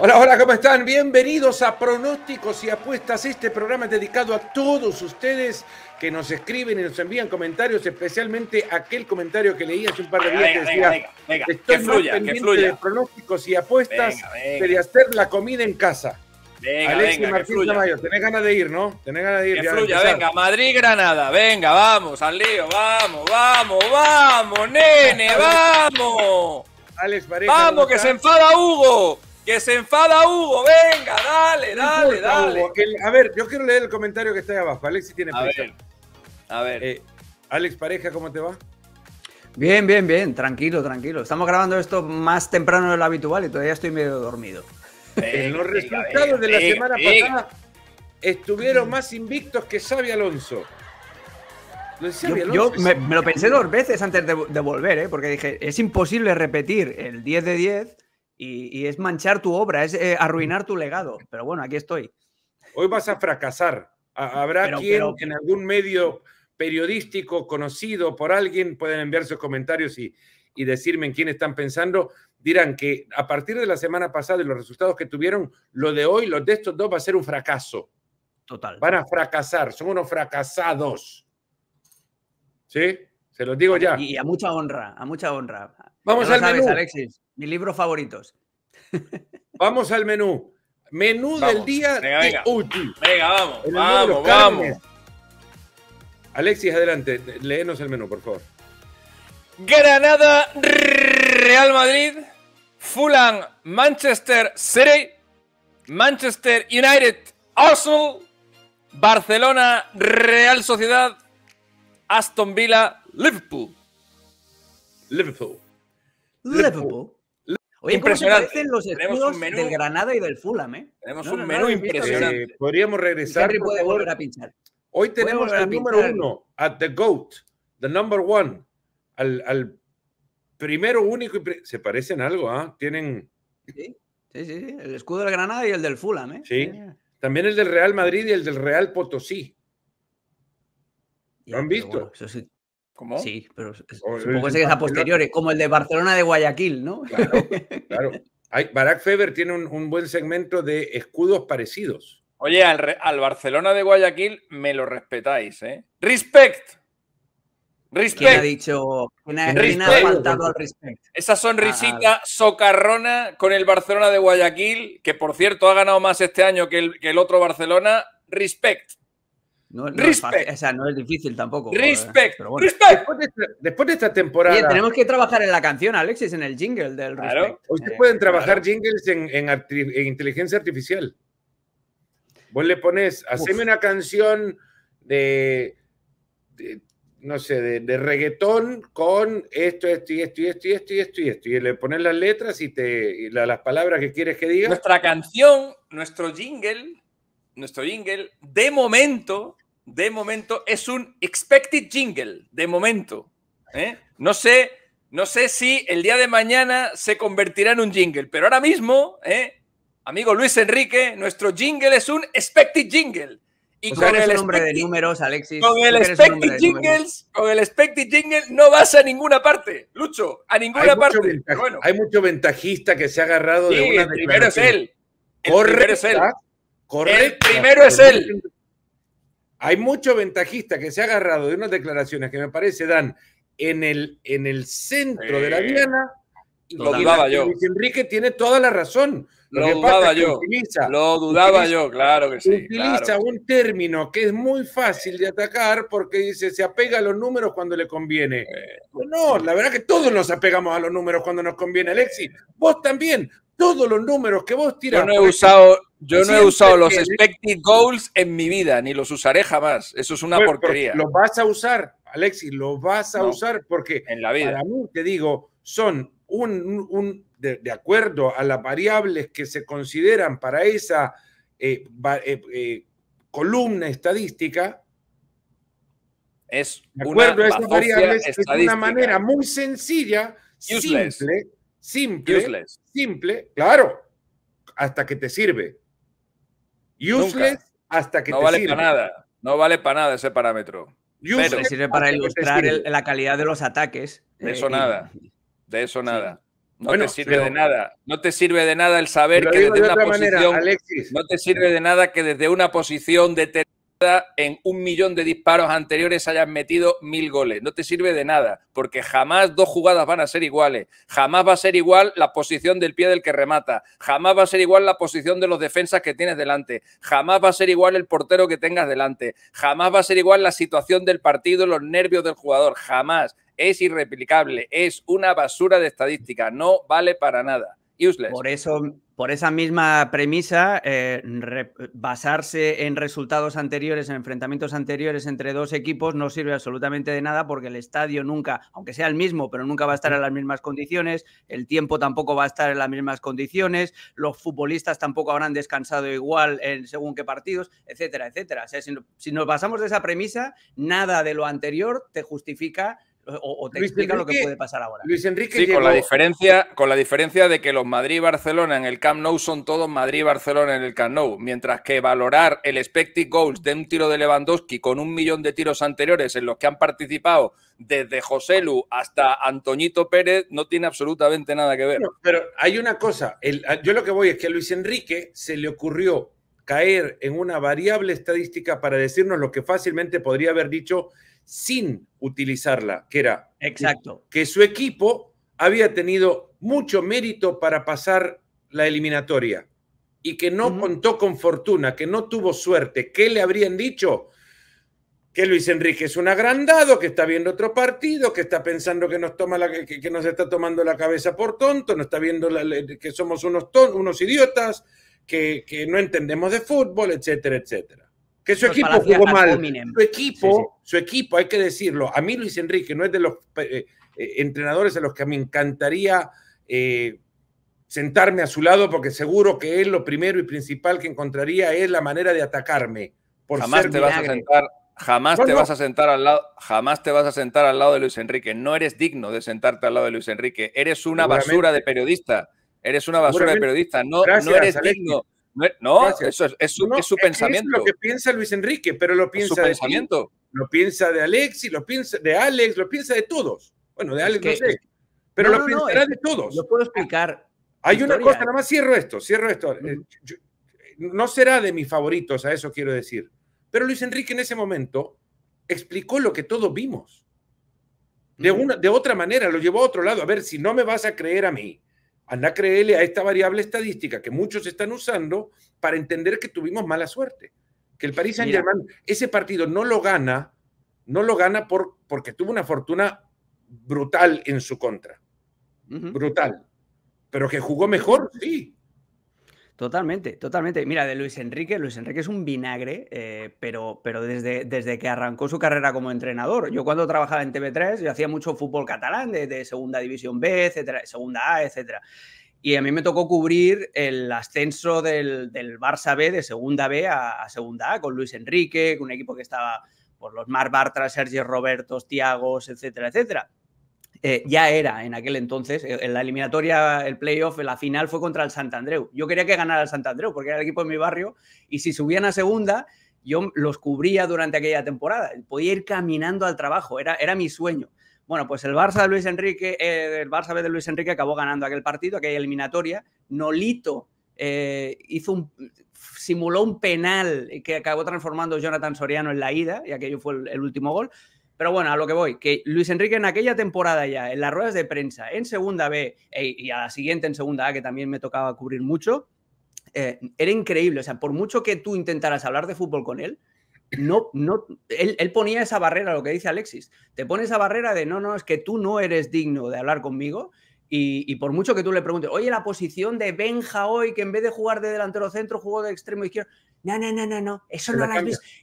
Hola, hola, ¿cómo están? Bienvenidos a Pronósticos y Apuestas. Este programa es dedicado a todos ustedes que nos escriben y nos envían comentarios, especialmente aquel comentario que leí hace un par de días que decía, venga, estoy que fluya, de pronósticos y apuestas que hacer la comida en casa. Venga, venga, Martín Tamayo, tenés ganas de ir, ¿no? Tenés ganas de ir. venga, Madrid-Granada, venga, vamos, al lío, vamos, vamos, vamos, nene, vamos. Vamos, que se enfada Hugo. Que se enfada Hugo, venga, dale, dale, dale. a ver, yo quiero leer el comentario que está ahí abajo. Alex si tienes? a Ver, a ver. Eh, Alex Pareja, ¿cómo te va? Bien, bien, bien, tranquilo, tranquilo. Estamos grabando esto más temprano de lo habitual y todavía estoy medio dormido. en los resultados de la semana pasada estuvieron más invictos que Xavi Alonso. Yo, me, lo pensé dos veces antes de, volver, ¿eh? porque dije, es imposible repetir el 10 de 10 y, es manchar tu obra, es eh, arruinar tu legado. Pero bueno, aquí estoy. Hoy vas a fracasar. Habrá quien en algún medio periodístico conocido por alguien, pueden enviar sus comentarios y, decirme en quién están pensando, dirán que a partir de la semana pasada y los resultados que tuvieron, lo de hoy, los de estos dos va a ser un fracaso. Total. Van a fracasar, son unos fracasados. ¿Sí? Se los digo ya. Y a mucha honra, a mucha honra. Vamos al Alexis. Mis libros favoritos. Vamos al menú. Menú del día venga, de venga. vamos, vamos, vamos. Alexis, adelante, léenos el menú, por favor. Granada, Real Madrid, Fulham, Manchester City, Manchester United, Arsenal, Barcelona, Real Sociedad, Aston Villa, Liverpool. Liverpool. Liverpool impresionante. ¿cómo se los escudos del Granada y del Fulham, eh? Tenemos un menú impresionante. podríamos regresar, Volver a pinchar. Hoy tenemos el número uno, at the GOAT, the number one, al, primero, único y... Se parecen algo, ¿ah? Tienen... ¿Sí? sí, sí, el escudo del Granada y el del Fulham, ¿eh? Sí. También el del Real Madrid y el del Real Potosí. ¿Lo han visto? sí. Sí, pero supongo oh, que es a posteriores, como el de Barcelona de Guayaquil, ¿no? Claro, claro. Barack Feber tiene un, buen segmento de escudos parecidos. Oye, al, al, Barcelona de Guayaquil me lo respetáis, ¿eh? ¡Respect! ¡Respect! ¿Quién ha dicho? una ha, al respect? Esa sonrisita ah, socarrona con el Barcelona de Guayaquil, que por cierto ha ganado más este año que el, que el otro Barcelona. ¡Respect! No, es o sea, no es difícil tampoco. Eh, Respect. Después, de esta, temporada. tenemos que trabajar en la canción, Alexis, en el jingle del claro. Ustedes eh, pueden trabajar jingles en, inteligencia artificial. Vos le pones, haceme una canción de, no sé, de, reggaetón con esto, esto y esto y esto y esto y esto y esto. Y le pones las letras y, te, las palabras que quieres que diga. Nuestra canción, nuestro jingle, nuestro jingle, de momento de momento es un expected jingle, de momento. ¿eh? No, sé, no sé si el día de mañana se convertirá en un jingle, pero ahora mismo, ¿eh? amigo Luis Enrique, nuestro jingle es un expected jingle. Y con el nombre de números, Alexis. Con el, expected jingles, con el expected jingle no vas a ninguna parte, Lucho, a ninguna parte. Hay mucho ventajista que se ha agarrado de el primero es él. El primero es él. El primero es él hay mucho ventajista que se ha agarrado de unas declaraciones que me parece dan en el, en el centro de la diana. Lo dudaba yo. Enrique tiene toda la razón. Lo, dudaba yo. lo dudaba yo, claro que sí. Utiliza un término que es muy fácil de atacar porque dice se apega a los números cuando le conviene. Pues no, la verdad que todos nos apegamos a los números cuando nos conviene, Alexis. Vos también todos los números que vos tiras. Yo no he usado, yo no he usado los expected goals en mi vida, ni los usaré jamás. Eso es una pues, pues, porquería. Los vas a usar, Alexis, los vas a usar porque en la vida. para mí, te digo, son un, de, acuerdo a las variables que se consideran para esa eh, eh, eh, columna estadística. Es de una variables, es una manera muy sencilla, simple simple, simple, claro, hasta que te sirve. Useless hasta que no te vale sirve. No vale para nada, no vale para nada ese parámetro. Useless Pero sirve para ilustrar la calidad de los ataques. De eso eh, nada, de eso nada. No te sirve de nada. No te sirve de nada el saber que desde una posición. no te sirve de nada que desde una posición de en un millón de disparos anteriores hayas metido mil goles. No te sirve de nada, porque jamás dos jugadas van a ser iguales. Jamás va a ser igual la posición del pie del que remata. Jamás va a ser igual la posición de los defensas que tienes delante. Jamás va a ser igual el portero que tengas delante. Jamás va a ser igual la situación del partido, los nervios del jugador. Jamás. Es irreplicable. Es una basura de estadística. No vale para nada. Useless. Por eso por esa misma premisa, eh, basarse en resultados anteriores, en enfrentamientos anteriores entre dos equipos, no sirve absolutamente de nada porque el estadio nunca, aunque sea el mismo, pero nunca va a estar en las mismas condiciones, el tiempo tampoco va a estar en las mismas condiciones, los futbolistas tampoco habrán descansado igual en según qué partidos, etcétera, etcétera. si, si nos basamos de esa premisa, nada de lo anterior te justifica o, te lo que puede pasar ahora. Luis Enrique con, la diferencia, con la diferencia de que los Madrid-Barcelona en el Camp Nou son todos Madrid-Barcelona en el Camp Nou, mientras que valorar el expected goals de un tiro de Lewandowski con un millón de tiros anteriores en los que han participado desde José Lu hasta Antoñito Pérez no tiene absolutamente nada que ver. pero hay una cosa, yo lo que voy es que a Luis Enrique se le ocurrió caer en una variable estadística para decirnos lo que fácilmente podría haber dicho sin utilizarla, que era Exacto. que su equipo había tenido mucho mérito para pasar la eliminatoria y que no contó con fortuna, que no tuvo suerte. ¿Qué le habrían dicho? Que Luis Enrique es un agrandado, que está viendo otro partido, que está pensando que nos, toma que, está tomando la cabeza por tonto, no está viendo que somos unos, unos idiotas, que no entendemos de fútbol, etcétera, etcétera que su pues, equipo jugó mal. Su equipo, su equipo, hay que decirlo. A mí Luis Enrique no es de los eh, eh, entrenadores a los que me encantaría eh, sentarme a su lado porque seguro que él lo primero y principal que encontraría es la manera de atacarme. jamás te vas a sentar, jamás te vas a sentar al lado, jamás te vas a sentar al lado de Luis Enrique. No eres digno de sentarte al lado de Luis Enrique. Eres una basura de periodista. Eres una basura de periodista. No, eres digno no, eso es, es, es su pensamiento. Es lo que piensa Luis Enrique, pero lo piensa de lo piensa de Alexis, lo piensa de Alex, lo piensa de todos. Bueno, de Alex no sé, pero lo pensará de todos. Lo puedo explicar. Hay una cosa, nada más cierro esto, cierro esto. Eh, no será de mis favoritos, a eso quiero decir. Pero Luis Enrique en ese momento explicó lo que todos vimos. De, una, de otra manera, lo llevó a otro lado. A ver, si no me vas a creer a mí, Anda a creerle a esta variable estadística que muchos están usando para entender que tuvimos mala suerte. Que el Paris Saint-Germain, ese partido no lo gana, no lo gana por, porque tuvo una fortuna brutal en su contra. Brutal. Pero que jugó mejor, sí. Totalmente, totalmente. Mira, de Luis Enrique, Luis Enrique es un vinagre, eh, pero, pero desde, desde que arrancó su carrera como entrenador. Yo cuando trabajaba en TV3, yo hacía mucho fútbol catalán, de, Segunda División B, etcétera, Segunda A, etcétera. Y a mí me tocó cubrir el ascenso del, del Barça B de Segunda B a, Segunda A con Luis Enrique, con un equipo que estaba por los Mar Bartra, Sergio Roberto, Tiagos, etcétera, etcétera. Eh, ya era en aquel entonces, eh, en la eliminatoria, el playoff, la final fue contra el Santandreu. Yo quería que ganara el Santandreu porque era el equipo de mi barrio y si subían a segunda, yo los cubría durante aquella temporada. Podía ir caminando al trabajo, era, era mi sueño. Bueno, pues el Barça de Luis Enrique, eh, el Barça de Luis Enrique acabó ganando aquel partido, aquella eliminatoria. Nolito hizo un, simuló un penal que acabó transformando Jonathan Soriano en la ida, y aquello fue el último gol. Pero bueno, a lo que voy, que Luis Enrique en aquella temporada ya, en las ruedas de prensa, en segunda B e, y a la siguiente en segunda A, que también me tocaba cubrir mucho, eh, era increíble. O sea, por mucho que tú intentaras hablar de fútbol con él, no, no, él, ponía esa barrera, lo que dice Alexis. Te pone esa barrera de no, no, es que tú no eres digno de hablar conmigo. Y, por mucho que tú le preguntes, oye, la posición de Benja hoy, que en vez de jugar de delantero centro, jugó de extremo izquierdo. No, no, no, no, no. Eso, no lo,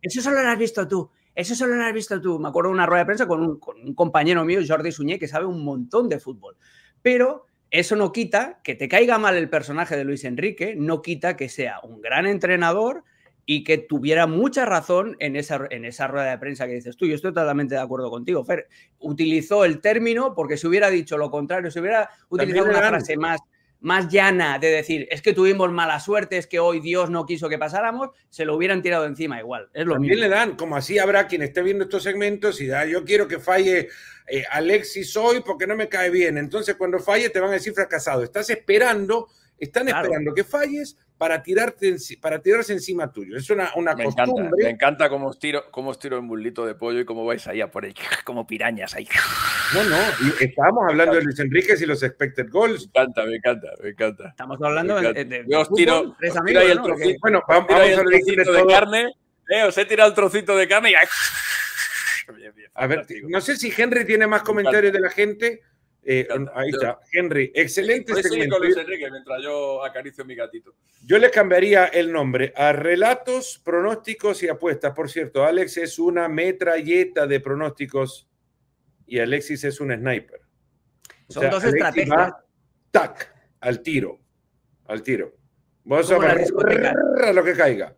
eso solo lo has visto tú. Eso solo lo has visto tú. Me acuerdo de una rueda de prensa con un, compañero mío, Jordi Suñé, que sabe un montón de fútbol. Pero eso no quita que te caiga mal el personaje de Luis Enrique, no quita que sea un gran entrenador y que tuviera mucha razón en esa, en esa rueda de prensa que dices tú. Yo estoy totalmente de acuerdo contigo, Fer. Utilizó el término porque si hubiera dicho lo contrario, si hubiera utilizado una frase más más llana de decir, es que tuvimos mala suerte, es que hoy Dios no quiso que pasáramos, se lo hubieran tirado encima igual. Es lo También le dan, como así habrá quien esté viendo estos segmentos y da, yo quiero que falle eh, Alexis hoy porque no me cae bien. Entonces cuando falle te van a decir fracasado. Estás esperando están esperando que falles para, tirarte, para tirarse encima tuyo. Es una, una me costumbre. Encanta, me encanta cómo os, tiro, cómo os tiro el bulito de pollo y cómo vais ahí a por ahí, como pirañas ahí. No, no, estábamos hablando de Luis Enríquez y los expected goals. Me encanta, me encanta, me encanta. Estamos hablando de, Yo os tiro, tres amigos, el trocito, Bueno, vamos, a decir de carne. Eh, os he tirado el trocito de carne y... a ver, no sé si Henry tiene más comentarios de la gente. Eh, ahí está, Henry, excelente segmento. Este mientras yo acaricio mi gatito. Yo le cambiaría el nombre a Relatos, Pronósticos y Apuestas. Por cierto, Alex es una metralleta de pronósticos y Alexis es un sniper. Son dos estrategas. estrategias. tac, al tiro, al tiro. Vamos a lo que caiga.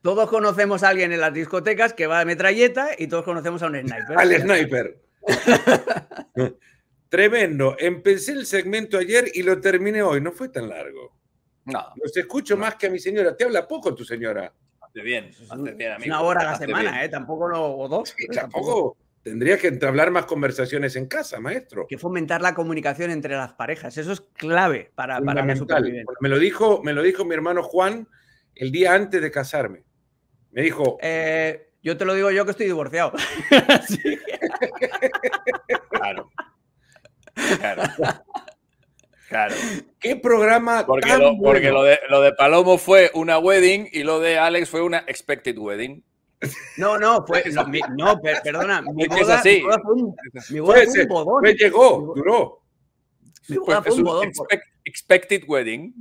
Todos conocemos a alguien en las discotecas que va de metralleta y todos conocemos a un sniper. Al sniper. Tremendo. Empecé el segmento ayer y lo terminé hoy. No fue tan largo. No. Los escucho más que a mi señora. ¿Te habla poco tu señora? Hace bien, Una hora a la semana, ¿eh? Tampoco lo, dos. tampoco. Tendría que entablar más conversaciones en casa, maestro. Que fomentar la comunicación entre las parejas. Eso es clave para, para la supervivencia. Me lo, dijo, me lo dijo mi hermano Juan el día antes de casarme. Me dijo. Eh, yo te lo digo yo que estoy divorciado. claro. Claro. Claro. ¿Qué programa? Porque, lo, porque lo, de, Palomo fue una wedding y lo de Alex fue una expected wedding. No, no, no, perdona. Mi es fue un, Me llegó, duró. fue un expected wedding.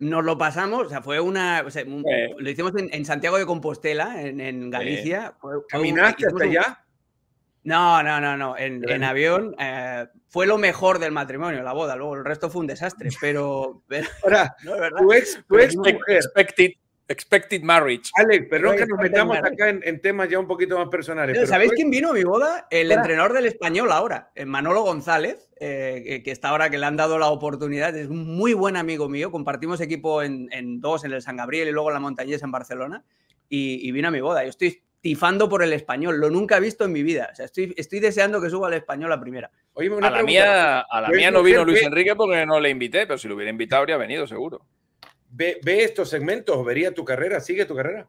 Nos lo pasamos, o sea, fue una. Lo hicimos en, Santiago de Compostela, en, Galicia. ¿Caminaste hasta allá? No, no, no, no. En, avión eh, fue lo mejor del matrimonio, la boda. Luego el resto fue un desastre, pero. Ahora, Tu ex, mujer. Expected, expected, marriage. Alex, perdón que nos metamos acá en, temas ya un poquito más personales. ¿Sabéis quién vino a mi boda? El entrenador del español ahora, eh, Manolo González, eh, que está ahora que le han dado la oportunidad. Es un muy buen amigo mío. Compartimos equipo en, dos, en el San Gabriel y luego en la Montañesa, en Barcelona. Y, y vino a mi boda. Yo estoy tifando por el español. Lo nunca he visto en mi vida. estoy, deseando que suba al español a primera. a, la mía, no vino Luis Enrique porque no le invité, pero si lo hubiera invitado habría venido seguro. Ve, estos segmentos, vería tu carrera, sigue tu carrera.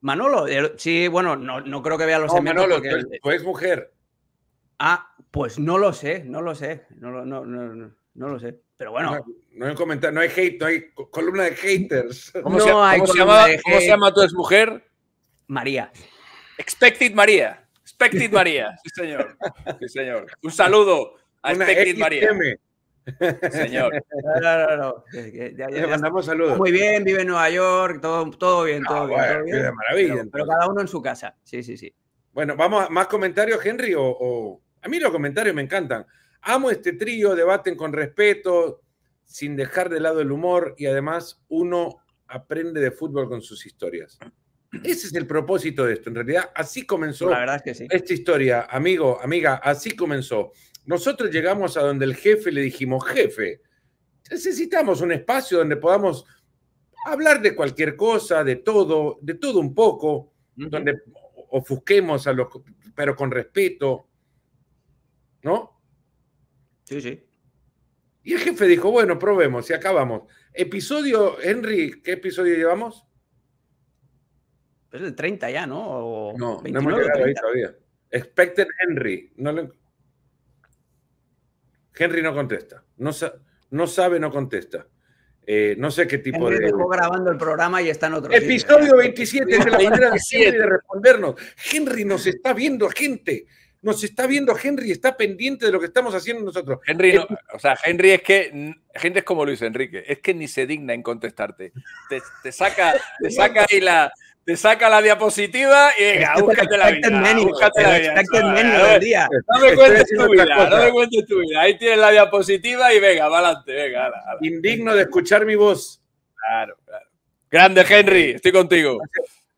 Manolo, sí, bueno, no, creo que vea los segmentos. Manolo, tu, mujer. Ah, pues no lo sé, no lo sé, no, lo sé. Pero bueno. No, hay no hay hate, hay columna de haters. ¿Cómo, se, llama, ¿cómo se tu exmujer? mujer? María. Expected María. Expected María. Sí, señor. Sí, señor. Un saludo a Expected María. Señor. No, no, no. Le mandamos saludos. Muy bien, vive en Nueva York, todo, todo bien, ah, todo, bien, todo bien. Pero, cada uno en su casa. Sí, sí, sí. Bueno, vamos a más comentarios, Henry, o... a mí los comentarios me encantan. Amo este trío, debaten con respeto, sin dejar de lado el humor y además uno aprende de fútbol con sus historias. Ese es el propósito de esto. En realidad, así comenzó La esta historia, amigo, amiga, así comenzó. Nosotros llegamos a donde el jefe le dijimos, jefe, necesitamos un espacio donde podamos hablar de cualquier cosa, de todo, de todo un poco, donde ofusquemos a los, pero con respeto, ¿no? Sí, sí. Y el jefe dijo, bueno, probemos y acabamos. Episodio, Henry, ¿qué episodio llevamos? es el 30 ya, ¿no? No, no, me no hemos llegado todavía. Expected Henry. No Henry no contesta. No, no sabe, no contesta. Eh, no sé qué tipo Henry de. Dejó grabando el programa y está en otro. Episodio 27 es la manera de Henry respondernos. Henry nos está viendo, gente. Nos está viendo Henry, está pendiente de lo que estamos haciendo nosotros. Henry, o sea, Henry es que Gente es como Luis Enrique, es que ni se digna en contestarte. Te, te saca, te saca ahí la, te saca la diapositiva y venga, búscate la vida. la vida. no, me cuentes tu vida, no me cuentes tu vida. Ahí tienes la diapositiva y venga, va adelante, venga. Indigno de escuchar mi voz. Claro, claro. Grande, Henry, estoy contigo.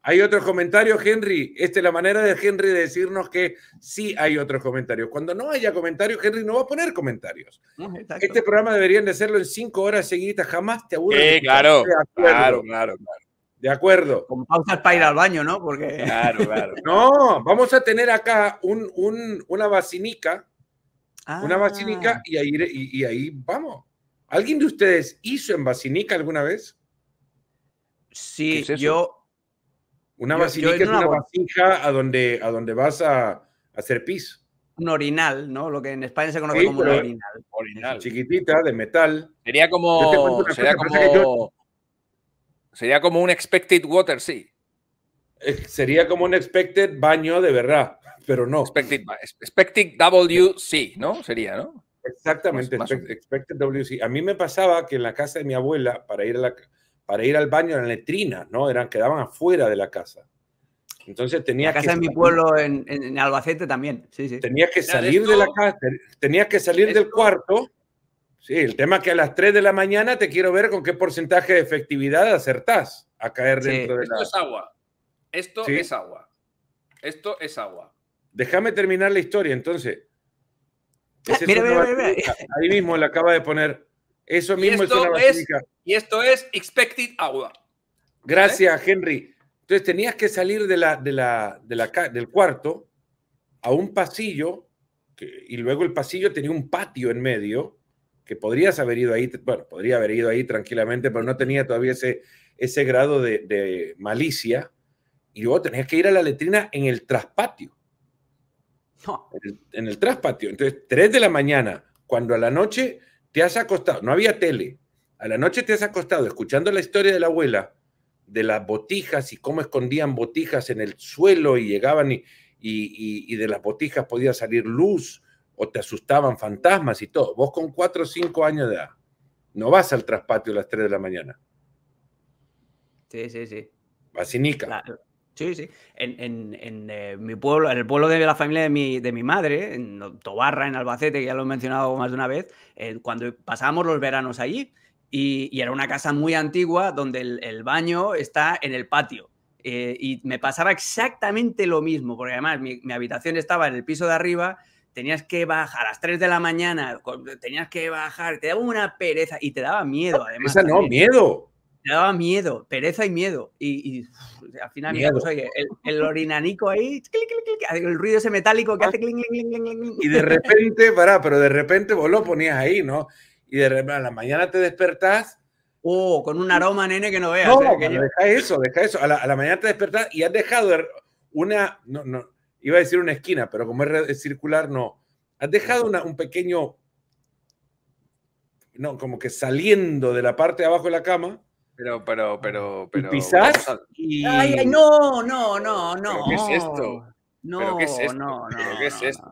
Hay otros comentarios, Henry. Esta es la manera de Henry de decirnos que sí hay otros comentarios. Cuando no haya comentarios, Henry no va a poner comentarios. Ah, este programa deberían de hacerlo en cinco horas seguidas. Jamás te aburres. claro, claro, claro, claro. De acuerdo. Con pausas para ir al baño, ¿no? Porque... Claro, claro. No, vamos a tener acá una vacinica. Una vacinica ah. y ahí, y, ahí vamos. ¿Alguien de ustedes hizo en vacinica alguna vez? Sí, yo. Una vacinica es una, a donde, a donde vas a, hacer pis. Un orinal, ¿no? Lo que en España se conoce como un orinal. orinal. Chiquitita, de metal. Sería como. Sería como Sería como un expected water, sí. Eh, sería como un expected baño de verdad, pero no. Expected, expected WC, ¿no? Sería, ¿no? Exactamente, Expected W, sí. A mí me pasaba que en la casa de mi abuela, para ir, la, para ir al baño la letrina ¿no? Eran, quedaban afuera de la casa. Entonces tenía casa de mi pueblo en, en, Albacete también. Sí, sí. que salir de la casa, tenía que salir del cuarto Sí, el tema es que a las 3 de la mañana te quiero ver con qué porcentaje de efectividad acertás a caer dentro de la... Esto es agua. Esto es agua. Esto es agua. Déjame terminar la historia entonces. Ah, mira, mira, mira, Ahí mismo le acaba de poner. Eso mismo y esto es, Y esto es expected agua. Gracias, Henry. Entonces tenías que salir de la, la, del cuarto a un pasillo y luego el pasillo tenía un patio en medio que podrías haber ido ahí, bueno, podría haber ido ahí tranquilamente, pero no tenía todavía ese, ese grado de, malicia. Y luego tenías que ir a la letrina en el traspatio. No. En, el, traspatio. Entonces, 3 de la mañana, cuando a la noche te has acostado, no había tele, a la noche te has acostado escuchando la historia de la abuela, de las botijas y cómo escondían botijas en el suelo y llegaban y de las botijas podía salir luz o te asustaban fantasmas y todo. Vos con 4 o 5 años de edad no vas al traspatio a las 3 de la mañana. Sí, sí, sí. Vas sí, sí. En, eh, mi pueblo, en el pueblo de la familia de mi, madre, en Tobarra, en Albacete, que ya lo he mencionado más de una vez, eh, cuando pasábamos los veranos allí, y, era una casa muy antigua donde el, baño está en el patio. Eh, y me pasaba exactamente lo mismo, porque además mi habitación estaba en el piso de arriba tenías que bajar a las 3 de la mañana, tenías que bajar, te daba una pereza y te daba miedo además. no, miedo. Te daba miedo, pereza y miedo. Y, al final, pues, el, orinanico ahí, el ruido ese metálico que hace cling Y de repente, pará, pero de repente vos lo ponías ahí, ¿no? Y de repente a la mañana te despertás. Oh, con un aroma, nene, que no veas. Eh, que deja eso, deja eso. A la, mañana te despertás y has dejado una, no, iba a decir una esquina, pero como es circular, no. Has dejado un pequeño, no, como que saliendo de la parte de abajo de la cama. Pero, pero, pero, pero. Pisas. Ay, no, no, no, no. ¿Qué es esto? No, qué es esto? no, no. ¿Qué es esto?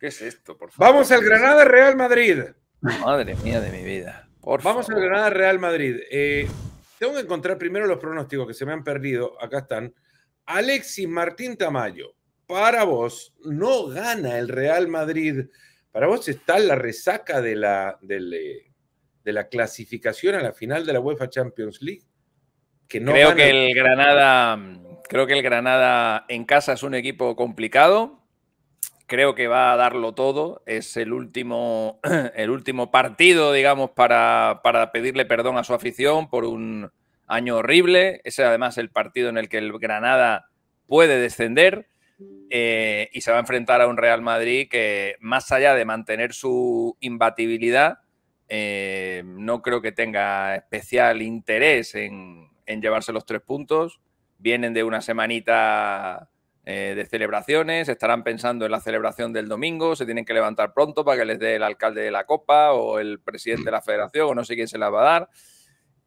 ¿Qué es esto, por favor? Vamos al Granada Real Madrid. Madre mía de mi vida. Vamos al Granada Real Madrid. Eh, tengo que encontrar primero los pronósticos que se me han perdido. Acá están. Alexis Martín Tamayo, para vos no gana el Real Madrid. Para vos está la resaca de la, eh, la clasificación a la final de la UEFA Champions League. creo que el Granada, creo que el Granada en casa es un equipo complicado. Creo que va a darlo todo. Es el último, el último partido, digamos, para, para pedirle perdón a su afición por un, año horrible. Es además el partido en el que el Granada puede descender eh, y se va a enfrentar a un Real Madrid que, más allá de mantener su imbatibilidad, eh, no creo que tenga especial interés en, llevarse los tres puntos. Vienen de una semanita eh, de celebraciones, estarán pensando en la celebración del domingo, se tienen que levantar pronto para que les dé el alcalde de la Copa o el presidente de la federación o no sé quién se la va a dar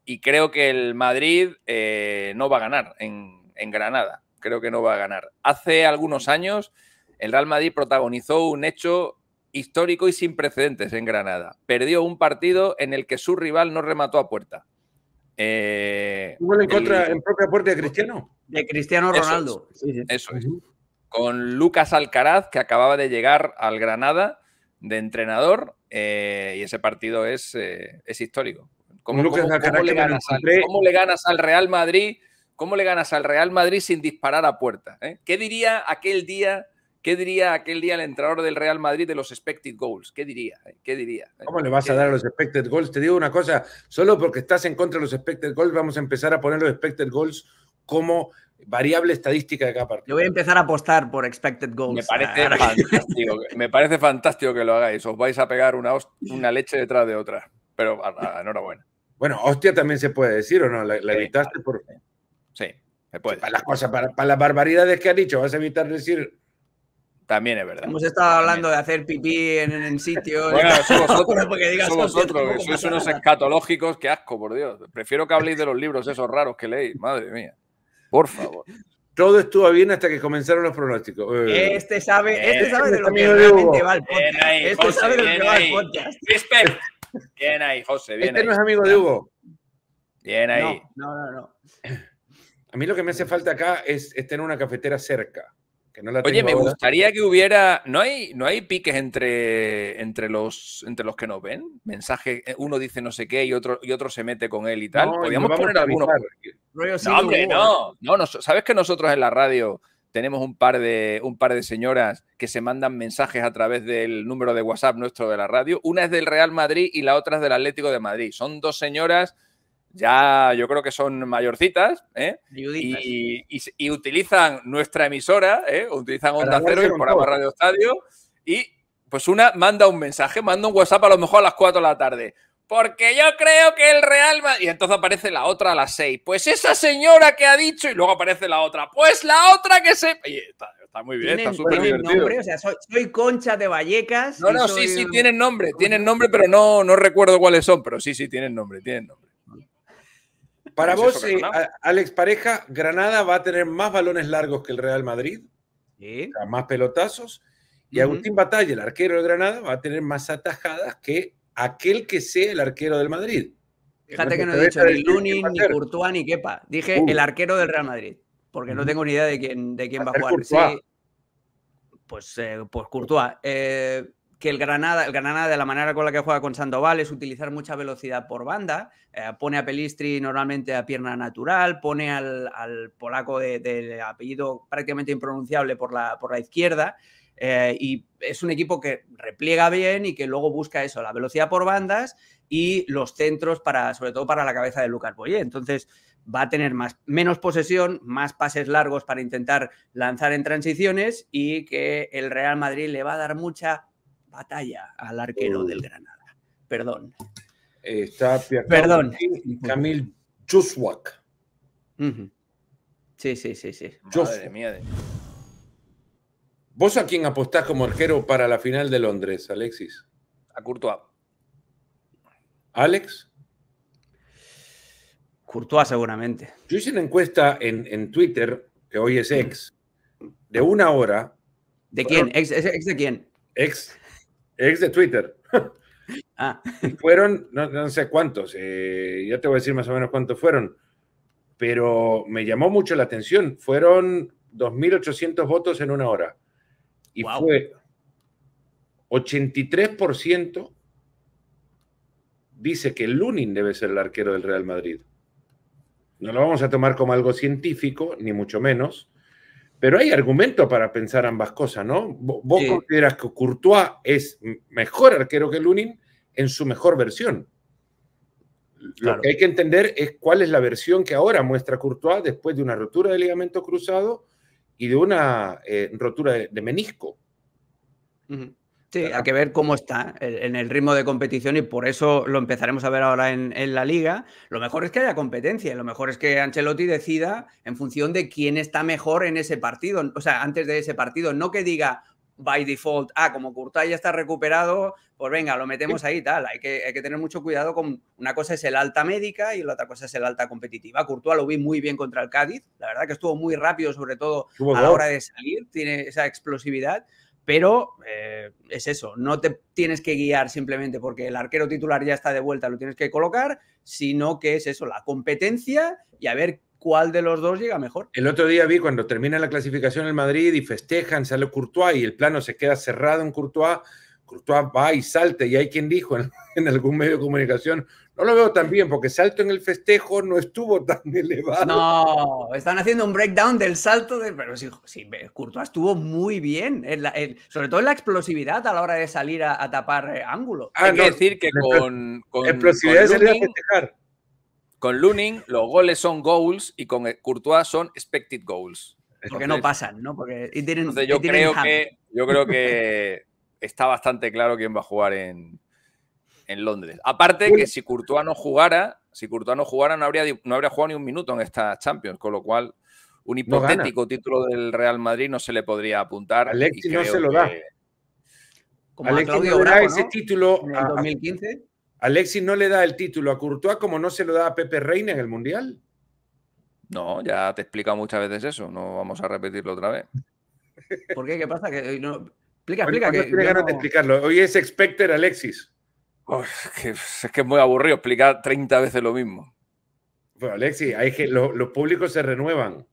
y creo que el Madrid eh, no va a ganar en, Granada. Creo que no va a ganar. Hace algunos años el Real Madrid protagonizó un hecho histórico y sin precedentes en Granada. Perdió un partido en el que su rival no remató a puerta. Eh, en contra el, propio propia puerta de Cristiano? De Cristiano Ronaldo. Con Lucas Alcaraz, que acababa de llegar al Granada de entrenador, eh, y ese partido es eh, histórico. ¿Cómo, le ganas al, Real Madrid? ¿Cómo le ganas al Real Madrid sin disparar a puerta? Eh? ¿Qué diría aquel día? ¿Qué diría aquel día el entrenador del Real Madrid de los expected goals? ¿Qué diría? Eh? ¿Qué diría? Eh? ¿Cómo le vas a dar a los expected goals? Te digo una cosa, solo porque estás en contra de los expected goals, vamos a empezar a poner los expected goals como variable estadística de cada partido. Yo voy a empezar a apostar por expected goals. Me parece, ah, fantástico, que lo hagáis. Os vais a pegar una leche detrás de otra. Pero ah, ah, enhorabuena. Bueno, hostia también se puede decir, ¿o no? La, evitaste por... Sí, se puede. Para las cosas, para, las barbaridades que ha dicho, vas a evitar decir... También es verdad. Hemos estado hablando de hacer pipí en, el sitio. Bueno, porque vosotros, nosotros, vosotros, sois unos escatológicos, Qué asco, por Dios. Prefiero que habléis de los libros esos raros que leéis, madre mía. Por favor. Todo estuvo bien hasta que comenzaron los pronósticos. Eh, este sabe, este eh, sabe de lo este que realmente va Este sabe de lo que podcast. Bien ahí, José, bien este no es amigo de Hugo. Bien ahí. No, no, no, A mí lo que me hace falta acá es, tener una cafetera cerca. Oye, me gustaría que hubiera. ¿No hay, no hay piques entre, entre, los, entre los que nos ven? Mensaje, eh, uno dice no sé qué y otro, y otro se mete con él y tal. Podríamos poner algunos. No, hombre, no. no. Sabes que nosotros en la radio tenemos un par, de, un par de señoras que se mandan mensajes a través del número de WhatsApp nuestro de la radio. Una es del Real Madrid y la otra es del Atlético de Madrid. Son dos señoras ya yo creo que son mayorcitas ¿eh? y, utilizan nuestra emisora, ¿eh? utilizan Onda Cero y el Radio Estadio y pues una manda un mensaje, manda un WhatsApp a lo mejor a las 4 de la tarde porque yo creo que el Real Madrid... Y entonces aparece la otra a las seis. Pues esa señora que ha dicho y luego aparece la otra. Pues la otra que se... está, muy bien, está Nombre? O sea, soy, Concha de Vallecas. No, no, sí, sí, tienen nombre, tienen nombre, pero no, no recuerdo cuáles son, pero sí, sí, tienen nombre, tienen nombre. Para vos, eh, Alex Pareja, ¿Granada va a tener más balones largos que el Real Madrid? ¿Sí? más pelotazos. Y a última Batalla, el arquero de Granada, va a tener más atajadas que aquel que sea el arquero del Madrid. Fíjate que no he dicho ni Lunin, ni Courtois, ni Kepa. Dije el arquero del Real Madrid, porque no tengo ni idea de quién, de quién va a jugar. pues, eh, pues Courtois. Eh, que el Granada, el Granada, de la manera con la que juega con Sandoval, es utilizar mucha velocidad por banda. Eh, pone a Pelistri normalmente a pierna natural, pone al, polaco de, apellido prácticamente impronunciable por la, por la izquierda. Eh, y es un equipo que repliega bien y que luego busca eso, la velocidad por bandas y los centros para, sobre todo para la cabeza de Lucas Boyer. Entonces va a tener más, menos posesión, más pases largos para intentar lanzar en transiciones y que el Real Madrid le va a dar mucha batalla al arquero del Granada. Perdón. Está Perdón. Camil Chuswak. Sí, sí, sí, sí. Madre mía ¿Vos a quién apostás como arquero para la final de Londres, Alexis? A Courtois. ¿Alex? Courtois seguramente. Yo hice una encuesta en, Twitter, que hoy es ex, de una hora. ¿De quién? ¿Ex, ex, de quién? Ex, ex de Twitter. Ah. Fueron, no, sé cuántos, Yo eh, ya te voy a decir más o menos cuántos fueron, pero me llamó mucho la atención. Fueron 2.800 votos en una hora y fue 83% dice que Lunin debe ser el arquero del Real Madrid. No lo vamos a tomar como algo científico, ni mucho menos, pero hay argumento para pensar ambas cosas, ¿no? Vos consideras que Courtois es mejor arquero que Lunin en su mejor versión. Lo que hay que entender es cuál es la versión que ahora muestra Courtois después de una rotura de ligamento cruzado y de una eh, rotura de, menisco. Sí, hay que ver cómo está en el ritmo de competición y por eso lo empezaremos a ver ahora en, en, la liga. Lo mejor es que haya competencia, lo mejor es que Ancelotti decida en función de quién está mejor en ese partido, o sea, antes de ese partido, no que diga, by default, ah, como Courtois ya está recuperado, pues venga, lo metemos ahí tal. Hay que, tener mucho cuidado con una cosa es el alta médica y la otra cosa es el alta competitiva. Courtois lo vi muy bien contra el Cádiz, la verdad que estuvo muy rápido, sobre todo a la hora de salir, tiene esa explosividad. Pero eh, es eso, no te tienes que guiar simplemente porque el arquero titular ya está de vuelta, lo tienes que colocar, sino que es eso, la competencia y a ver cuál de los dos llega mejor. El otro día vi cuando termina la clasificación en Madrid y festejan, sale Courtois y el plano se queda cerrado en Courtois. Courtois va y salta, y hay quien dijo en, algún medio de comunicación, no lo veo tan bien porque salto en el festejo no estuvo tan elevado. No, están haciendo un breakdown del salto, pero sí, Courtois estuvo muy bien, sobre todo en la explosividad a la hora de salir a, tapar eh, ángulo. hay ah, que decir que con, Explosividad festejar. Con Lunin los goles son goals y con Courtois son expected goals. Porque no pasan, ¿no? Porque entonces yo, creo que, yo creo que está bastante claro quién va a jugar en, Londres. Aparte que si Courtois no jugara, si Courtois no jugara, no habría, no habría jugado ni un minuto en esta Champions, con lo cual un hipotético título del Real Madrid no se le podría apuntar. Alexis no se lo da. Como ese título en 2015. Alexis no le da el título a Courtois como no se lo da a Pepe Reina en el Mundial. No, ya te he explicado muchas veces eso, no vamos a repetirlo otra vez. ¿Por qué? ¿Qué pasa? Que no... Explica, explica. Que tiene ganas de explicarlo. Hoy es Expecter Alexis. es que es muy aburrido explicar 30 veces lo mismo. Bueno, Alexis, hay que, los públicos se renuevan.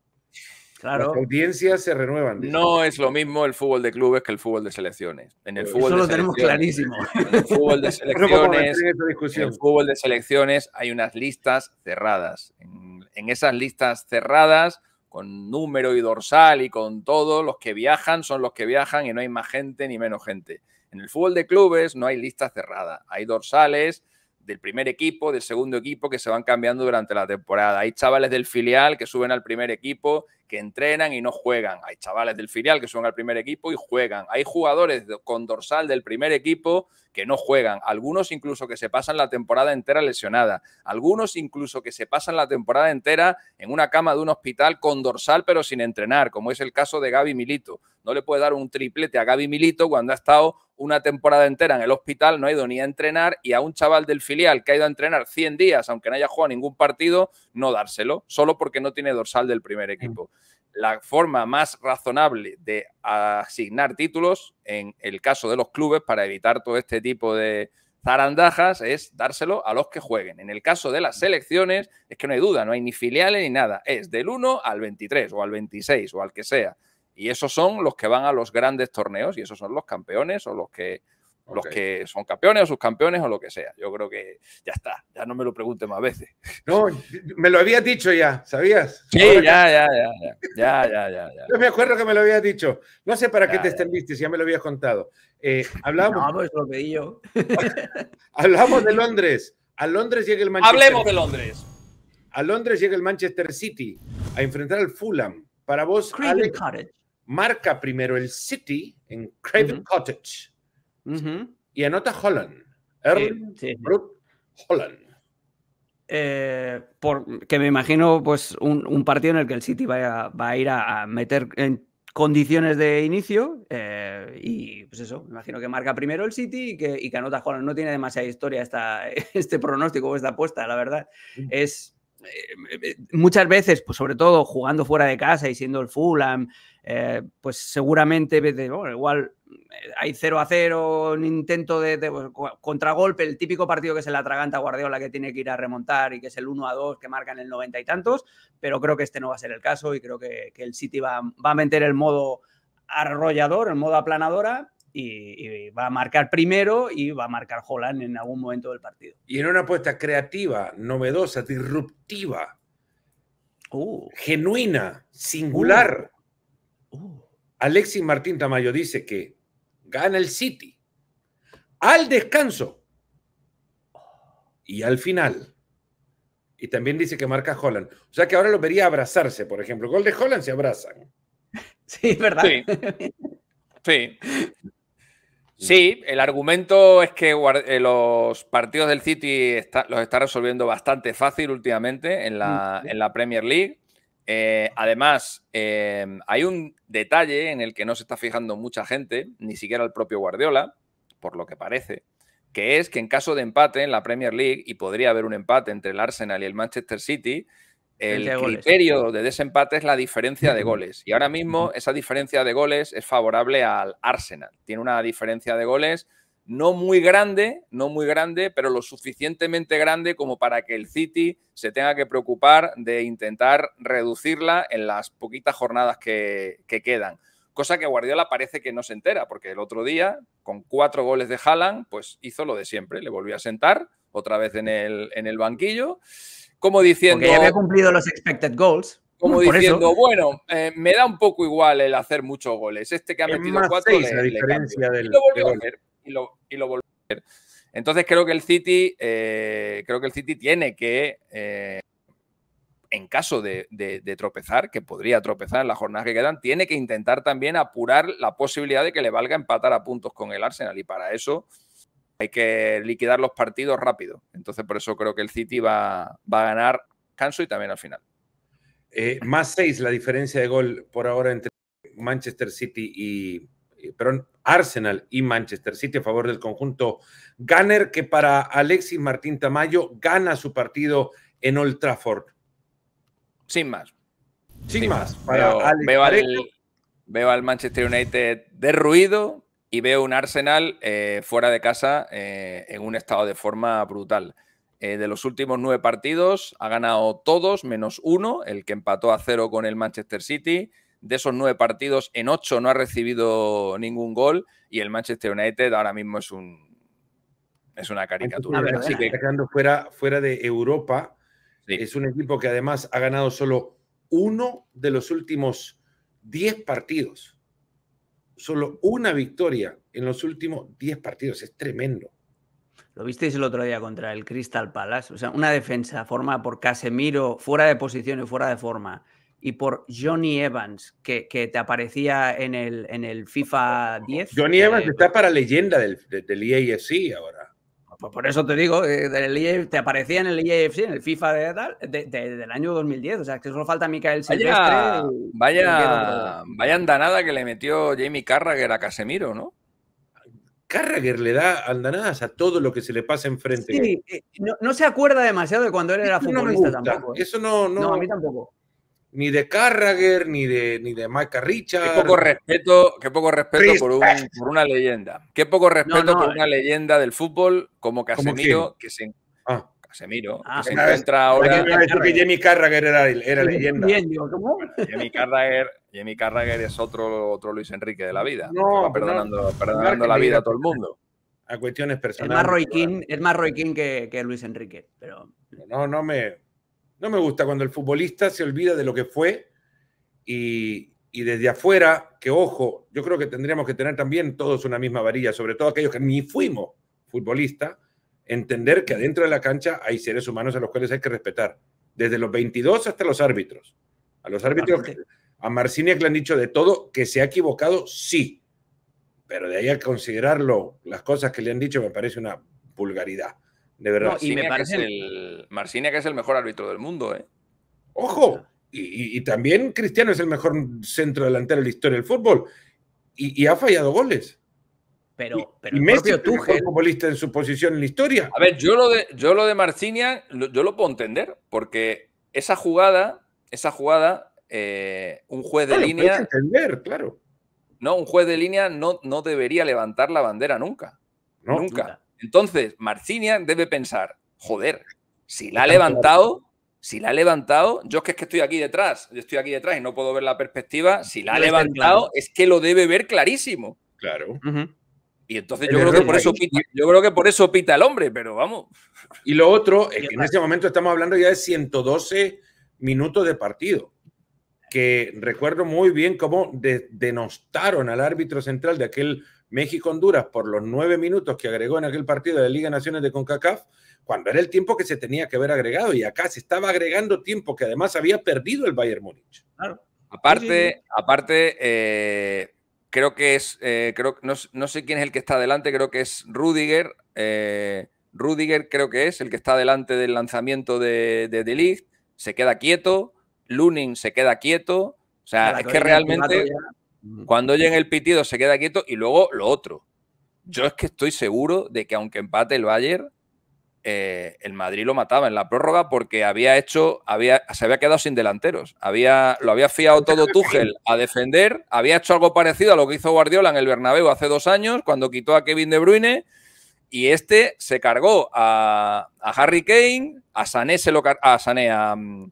Claro. audiencias se renuevan. No es lo mismo el fútbol de clubes que el fútbol de selecciones. En el fútbol Eso de lo tenemos clarísimo. En el fútbol de selecciones, hay unas listas cerradas. En, en, esas listas cerradas, con número y dorsal y con todo, los que viajan son los que viajan y no hay más gente ni menos gente. En el fútbol de clubes no hay lista cerrada. Hay dorsales, del primer equipo, del segundo equipo, que se van cambiando durante la temporada. Hay chavales del filial que suben al primer equipo, que entrenan y no juegan. Hay chavales del filial que suben al primer equipo y juegan. Hay jugadores con dorsal del primer equipo que no juegan. Algunos incluso que se pasan la temporada entera lesionada. Algunos incluso que se pasan la temporada entera en una cama de un hospital con dorsal pero sin entrenar, como es el caso de Gaby Milito. No le puede dar un triplete a Gaby Milito cuando ha estado una temporada entera en el hospital, no ha ido ni a entrenar y a un chaval del filial que ha ido a entrenar 100 días, aunque no haya jugado ningún partido, no dárselo, solo porque no tiene dorsal del primer equipo. La forma más razonable de asignar títulos en el caso de los clubes para evitar todo este tipo de, zarandajas es dárselo a los que jueguen. En el caso de las selecciones, es que no hay duda, no hay ni filiales ni nada. Es del 1 al 23 o al 26 o al que sea. Y esos son los que van a los grandes torneos y esos son los campeones o los que los que son campeones o subcampeones o lo que sea. Yo creo que ya está, ya no me lo pregunte más veces. No, me lo habías dicho ya, ¿sabías? Sí, ya, ya, ya, ya, ya, ya, ya, Yo me acuerdo que me lo habías dicho. No sé para qué te extendiste, si ya me lo habías contado. Eh, pues, hablamos de Londres. A Londres llega el Manchester Hablemos de Londres. A Londres llega el Manchester City a enfrentar al Fulham. Para vos, marca primero el City en Craven Cottage y anota Holland. Erling sí, Holland. Eh, que me imagino pues un, partido en el que el City va a ir a, meter en condiciones de inicio eh, y pues eso, me imagino que marca primero el City y que, y que anota Holland. No tiene demasiada historia esta, este pronóstico o esta apuesta, la verdad. Es eh, muchas veces, pues sobre todo jugando fuera de casa y siendo el Fulham, eh, pues seguramente, igual eh, hay 0 a 0, un intento de, pues, contragolpe, el típico partido que es el atraganta Guardiola que tiene que ir a remontar y que es el 1 a 2 que marcan el 90 y tantos, pero creo que este no va a ser el caso y creo que, el City va, a meter el modo arrollador, el modo aplanadora. Y, va a marcar primero y va a marcar Holland en algún momento del partido. Y en una apuesta creativa, novedosa, disruptiva, uh. genuina, singular. Uh. Alexis Martín Tamayo dice que gana el City al descanso y al final. Y también dice que marca Holland. O sea que ahora lo vería abrazarse, por ejemplo. Gol de Holland se abrazan. Sí, ¿verdad? Sí. Sí. el argumento es que eh, los partidos del City los está resolviendo bastante fácil últimamente en la Premier League. Eh, además, eh, hay un detalle en el que no se está fijando mucha gente, ni siquiera el propio Guardiola, por lo que parece, que es que en caso de empate en la Premier League, y podría haber un empate entre el Arsenal y el Manchester City, el, criterio de desempate es la diferencia de goles. Y ahora mismo esa diferencia de goles es favorable al Arsenal. Tiene una diferencia de goles no muy grande, no muy grande, pero lo suficientemente grande como para que el City se tenga que preocupar de intentar reducirla en las poquitas jornadas que, quedan. Cosa que Guardiola parece que no se entera, porque el otro día, con cuatro goles de Haaland, pues hizo lo de siempre. Le volvió a sentar otra vez en el, en el banquillo, como diciendo... que ya había cumplido los expected goals. Como diciendo, bueno, eh, me da un poco igual el hacer muchos goles. Este que ha metido cuatro... Seis, diferencia del, y lo, y volvió a hacer. Entonces creo que el City, eh, creo que el City tiene que, eh, en caso de, tropezar, que podría tropezar en las jornadas que quedan, tiene que intentar también apurar la posibilidad de que le valga empatar a puntos con el Arsenal. Y para eso hay que liquidar los partidos rápido. Entonces por eso creo que el City va, a ganar canso y también al final. Eh, más seis la diferencia de gol por ahora entre Manchester City y, eh, perdón, Arsenal y Manchester City a favor del conjunto Gunner, que para Alexis Martín Tamayo gana su partido en Old Trafford. Sin más. Sin, más. veo, al, Manchester United derruido y veo un Arsenal eh, fuera de casa eh, en un estado de forma brutal. de los últimos nueve partidos ha ganado todos menos uno, el que empató a cero con el Manchester City de esos nueve partidos, en ocho no ha recibido ningún gol y el Manchester United ahora mismo es un es una caricatura. Así que... fuera, fuera de Europa, es un equipo que además ha ganado solo uno de los últimos diez partidos. Solo una victoria en los últimos diez partidos. Es tremendo. Lo visteis el otro día contra el Crystal Palace. O sea, una defensa formada por Casemiro, fuera de posición y fuera de forma, y por Johnny Evans, que, te aparecía en el, en el FIFA 10. Johnny Evans está para leyenda del, del e ahora. Pues por eso te digo, eh, e te aparecía en el EAFC, en el FIFA de tal, del año 2010. O sea, que solo falta Micael Silvestre. Vaya, vaya, andanada que le metió Jamie Carragher a Casemiro, ¿no? Carragher le da andanadas a todo lo que se le pasa enfrente. Sí, eh, no, se acuerda demasiado de cuando él era futbolista tampoco. ¿eh? Eso no. No, a mí tampoco ni de Carragher, ni de, ni de Micah Richards. Qué poco respeto, qué poco respeto por, un, por, una leyenda. Qué poco respeto por eh. una leyenda del fútbol como Casemiro, que se, ah. Casemiro, ah, que se encuentra ahora. Me que Jamie Carragher era, era leyenda. Jamie Carragher, Jamie Carragher es otro, otro Luis Enrique de la vida. No, pues perdonando, perdonando la vida a todo el mundo. A cuestiones personales. Es más Roy King, es más Roy King que, que Luis Enrique, pero. No, no me no me gusta cuando el futbolista se olvida de lo que fue y, desde afuera, que ojo, yo creo que tendríamos que tener también todos una misma varilla, sobre todo aquellos que ni fuimos futbolistas, entender que adentro de la cancha hay seres humanos a los cuales hay que respetar, desde los 22 hasta los árbitros. A los árbitros, ah, a Marciniak le han dicho de todo, que se ha equivocado, sí, pero de ahí a considerarlo, las cosas que le han dicho me parece una vulgaridad. De verdad. y me parece... el, Marcinia, que es el mejor árbitro del mundo, ¿eh? ¡Ojo! Y, también Cristiano es el mejor centro delantero de la historia del fútbol. Y, ha fallado goles. Pero, y el Messi es futbolista en su posición en la historia. A ver, yo lo de, yo lo de Marcinia, yo lo puedo entender, porque esa jugada, esa jugada, eh, un juez de línea. entender, claro. No, un juez de línea no, no debería levantar la bandera nunca. nunca. Entonces, Marcinia debe pensar, joder, si la ha levantado, si la ha levantado, yo es que, es que estoy aquí detrás, yo estoy aquí detrás y no puedo ver la perspectiva, si la ha levantado es que lo debe ver clarísimo. Claro. Y entonces yo creo, que por eso pita, yo creo, que por eso pita, el hombre, pero vamos. Y lo otro es que en este momento estamos hablando ya de 112 minutos de partido, que recuerdo muy bien cómo denostaron al árbitro central de aquel México-Honduras por los nueve minutos que agregó en aquel partido de la Liga Naciones de CONCACAF, cuando era el tiempo que se tenía que haber agregado y acá se estaba agregando tiempo que además había perdido el Bayern Múnich. Aparte, aparte eh, creo que es, eh, creo, no, no, sé quién es el que está adelante, creo que es Rudiger. Eh, Rudiger creo que es el que está adelante del lanzamiento de, The League. se queda quieto, Lunin se queda quieto, o sea, es que realmente... Cuando oyen el pitido se queda quieto y luego lo otro. Yo es que estoy seguro de que aunque empate el Bayern, eh, el Madrid lo mataba en la prórroga porque había hecho, había, se había quedado sin delanteros. Había, lo había fiado todo Tuchel a defender, había hecho algo parecido a lo que hizo Guardiola en el Bernabéu hace dos años cuando quitó a Kevin De Bruyne y este se cargó a, Harry Kane, a Sané, se lo, a, Sané, a, mm,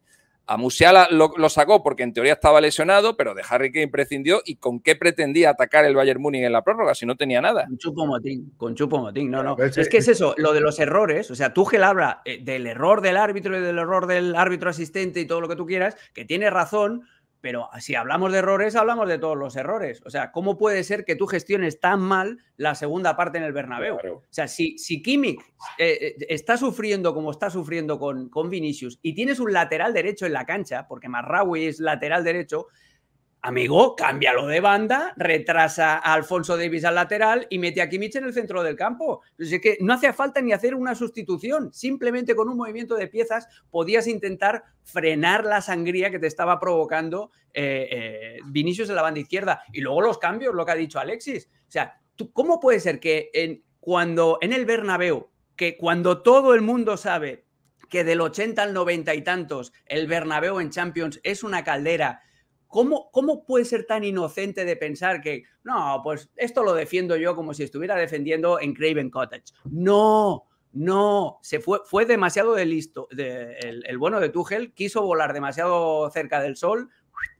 a Musiala lo, sacó porque en teoría estaba lesionado, pero de Harry Kane prescindió. ¿Y con qué pretendía atacar el Bayern Múnich en la prórroga si no tenía nada? Con Chupo Motín, con Chupo No, no. Es que es eso, lo de los errores. O sea, Tuchel habla eh, del error del árbitro y del error del árbitro asistente y todo lo que tú quieras, que tiene razón, pero si hablamos de errores, hablamos de todos los errores. O sea, ¿cómo puede ser que tú gestiones tan mal la segunda parte en el Bernabéu? O sea, si, si Kimmich eh, eh, está sufriendo como está sufriendo con, con Vinicius y tienes un lateral derecho en la cancha, porque Marraui es lateral derecho, Amigo, cámbialo de banda, retrasa a Alfonso Davis al lateral y mete a Kimmich en el centro del campo. que no hacía falta ni hacer una sustitución. Simplemente con un movimiento de piezas podías intentar frenar la sangría que te estaba provocando eh, eh, Vinicius en la banda izquierda. Y luego los cambios, lo que ha dicho Alexis. O sea, ¿tú, ¿cómo puede ser que en, cuando en el Bernabéu, que cuando todo el mundo sabe que del 80 al 90 y tantos el Bernabéu en Champions es una caldera ¿Cómo, puede ser tan inocente de pensar que, no, pues esto lo defiendo yo como si estuviera defendiendo en Craven Cottage? No, no, se fue, fue demasiado de listo. el, bueno de Tugel quiso volar demasiado cerca del sol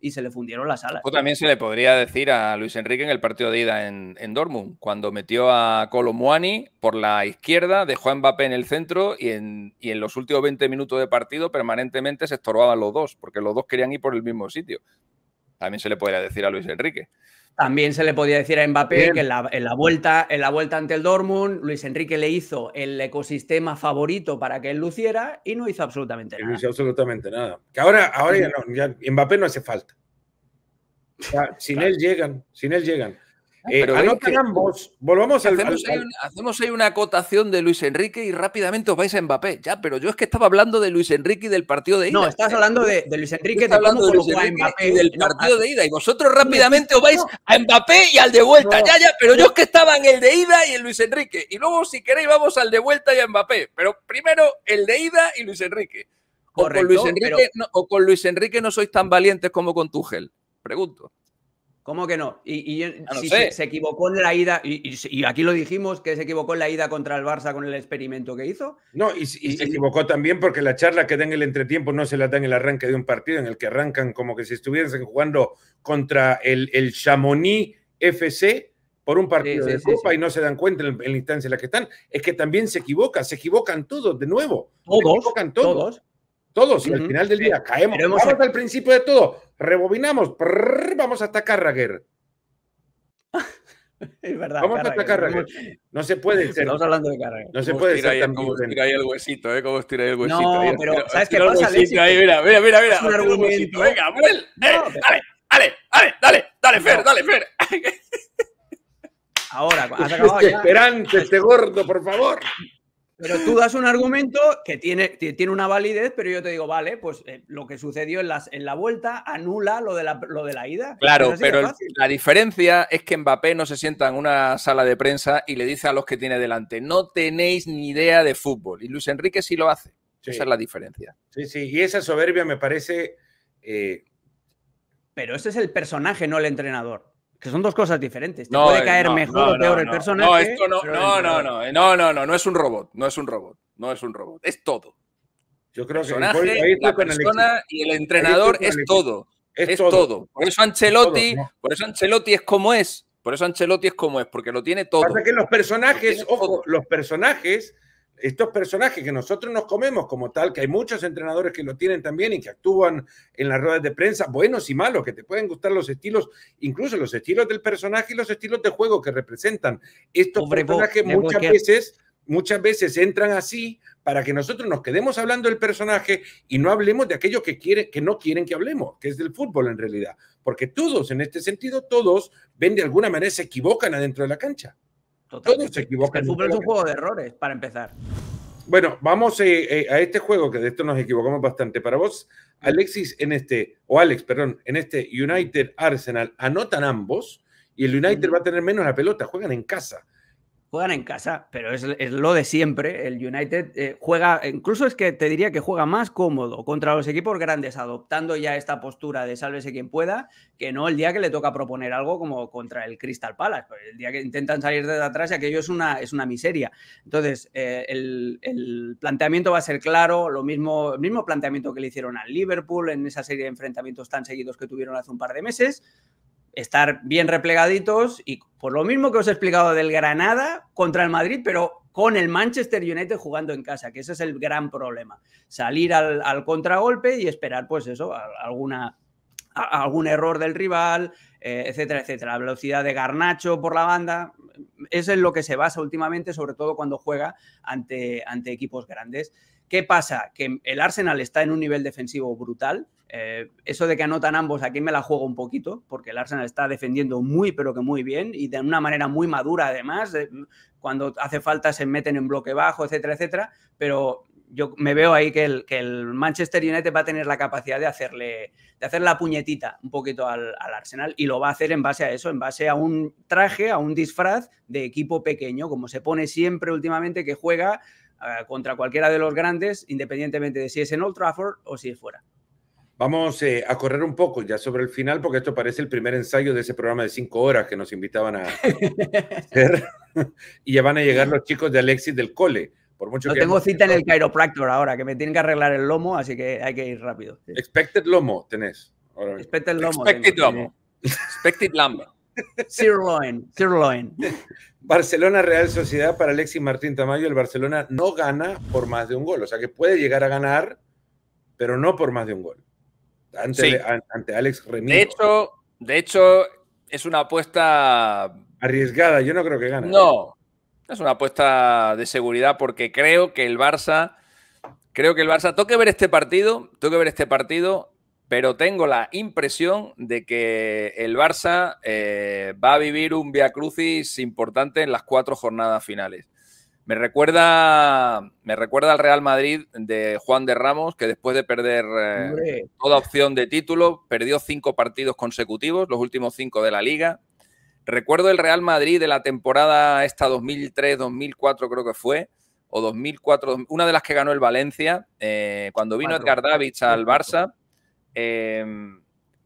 y se le fundieron las alas. también se le podría decir a Luis Enrique en el partido de ida en, en Dortmund, cuando metió a Colomuani por la izquierda, dejó a Mbappé en el centro y en, y en los últimos 20 minutos de partido permanentemente se estorbaban los dos, porque los dos querían ir por el mismo sitio. También se le podría decir a Luis Enrique. También se le podía decir a Mbappé que en la, vuelta, en la vuelta ante el Dortmund, Luis Enrique le hizo el ecosistema favorito para que él luciera y no hizo absolutamente nada. No hizo absolutamente nada. Que ahora, ahora ya no, Mbappé no hace falta. sin él llegan, sin él llegan. Ah, pero eh, ambos. Volvamos hacemos, Ahí una, hacemos ahí una acotación de Luis Enrique y rápidamente os vais a Mbappé. Ya, pero yo es que estaba hablando de Luis Enrique y del partido de ida. No, estás hablando de, Luis Enrique, y del partido de ah, ida. Y vosotros rápidamente os vais a Mbappé y al de vuelta. ya, ya, pero yo es que estaba en el de ida y en Luis Enrique. Y luego, si queréis, vamos al de vuelta y a Mbappé. Pero primero el de ida y Luis Enrique. O, con Luis Enrique o con Luis Enrique no sois tan valientes como con Tuchel. Pregunto. ¿Cómo que no? Y, si se, equivocó en la ida, y, aquí lo dijimos, que se equivocó en la ida contra el Barça con el experimento que hizo. No, y, se este equivocó también porque la charla que dan en el entretiempo no se la dan en el arranque de un partido en el que arrancan como que si estuviesen jugando contra el, el Chamonix FC por un partido de Copa y no se dan cuenta en, la instancia en la que están. Es que también se equivoca, se equivocan todos de nuevo. equivocan todos. todos. Todos, uh al final del día, caemos. Vamos a... al principio de todo, rebobinamos, prrr, vamos hasta Carragher. es verdad. Vamos Carragher, hasta Carragher. No se puede ser. Estamos hablando de Carragher. No se puede ser. Ahí, ¿Cómo estira ahí el huesito, eh? ¿Cómo estira ahí el huesito? No, pero mira, ¿sabes qué pasa, Leslie? mira, mira, mira. Es un argumento. Venga, dale, dale, dale, dale, dale, dale, Fer, dale, Fer. Ahora, has acabado. Este esperante, este gordo, por favor. Pero tú das un argumento que tiene, tiene una validez, pero yo te digo, vale, pues eh, lo que sucedió en, las, en la vuelta anula lo de la, lo de la ida. Claro, pero la diferencia es que Mbappé no se sienta en una sala de prensa y le dice a los que tiene delante, no tenéis ni idea de fútbol. Y Luis Enrique sí lo hace. Esa es la diferencia. Sí, sí, y esa soberbia me parece... Eh, pero ese es el personaje, no el entrenador. Que son dos cosas diferentes. Te no, puede eh, caer mejor o peor el personaje. No, esto no, no, eh, no, no, no, no, es un robot, no es un robot, no es un robot, es todo. Yo creo que el la persona y el entrenador es todo, es, todo. Por eso Ancelotti, por eso Ancelotti es como es, por eso Ancelotti es como es, porque lo tiene todo. Pasa que los personajes, ojo, los personajes estos personajes que nosotros nos comemos como tal, que hay muchos entrenadores que lo tienen también y que actúan en las ruedas de prensa, buenos y malos, que te pueden gustar los estilos, incluso los estilos del personaje y los estilos de juego que representan. Estos personajes muchas veces, muchas veces entran así para que nosotros nos quedemos hablando del personaje y no hablemos de aquello que, quiere, que no quieren que hablemos, que es del fútbol en realidad. Porque todos, en este sentido, todos ven de alguna manera, se equivocan adentro de la cancha. Todos se equivocan. El es un juego de errores, para empezar. Bueno, vamos eh, eh, a este juego, que de esto nos equivocamos bastante. Para vos, mm. Alexis, en este, o Alex, perdón, en este United Arsenal, anotan ambos y el United va a tener menos la pelota, juegan en casa juegan en casa, pero es, lo de siempre. El United eh, juega, incluso es que te diría que juega más cómodo contra los equipos grandes, adoptando ya esta postura de sálvese quien pueda, que no el día que le toca proponer algo como contra el Crystal Palace. Pues, el día que intentan salir de atrás, aquello es una, es una miseria. Entonces, eh, el, el, planteamiento va a ser claro, lo mismo, el mismo planteamiento que le hicieron al Liverpool en esa serie de enfrentamientos tan seguidos que tuvieron hace un par de meses estar bien replegaditos y por lo mismo que os he explicado del Granada contra el Madrid, pero con el Manchester United jugando en casa, que ese es el gran problema. Salir al, contragolpe y esperar, pues eso, alguna algún error del rival, eh, etcétera, etcétera. La velocidad de Garnacho por la banda, eso es en lo que se basa últimamente, sobre todo cuando juega ante, ante equipos grandes. ¿Qué pasa? Que el Arsenal está en un nivel defensivo brutal. Eh, eso de que anotan ambos, aquí me la juego un poquito, porque el Arsenal está defendiendo muy, pero que muy bien y de una manera muy madura, además. Eh, cuando hace falta se meten en bloque bajo, etcétera, etcétera. Pero yo me veo ahí que el, Manchester United va a tener la capacidad de hacerle, de hacer la puñetita un poquito al, al, Arsenal y lo va a hacer en base a eso, en base a un traje, a un disfraz de equipo pequeño, como se pone siempre últimamente que juega eh, contra cualquiera de los grandes, independientemente de si es en Old Trafford o si es fuera. Vamos eh, a correr un poco ya sobre el final, porque esto parece el primer ensayo de ese programa de cinco horas que nos invitaban a hacer. y ya van a llegar los chicos de Alexis del cole. Por mucho no tengo cita en el chiropractor ahora, que me tienen que arreglar el lomo, así que hay que ir rápido. Expected lomo tenés. Expected lomo. Expected lomo. Expected lomo. Sirloin. Sirloin. Barcelona Real Sociedad para Alexis Martín Tamayo, el Barcelona no gana por más de un gol, o sea que puede llegar a ganar, pero no por más de un gol. Ante, Alex Remiro. De hecho, de hecho, es una apuesta arriesgada, yo no creo que gane. ¿eh? No, es una apuesta de seguridad porque creo que el Barça creo que el Barça tengo ver este partido, tengo que ver este partido pero tengo la impresión de que el Barça eh, va a vivir un via crucis importante en las cuatro jornadas finales. Me recuerda, me recuerda al Real Madrid de Juan de Ramos, que después de perder eh, toda opción de título, perdió cinco partidos consecutivos, los últimos cinco de la liga. Recuerdo el Real Madrid de la temporada esta 2003-2004 creo que fue, o 2004, una de las que ganó el Valencia, eh, cuando vino Edgar Davids al Barça Em,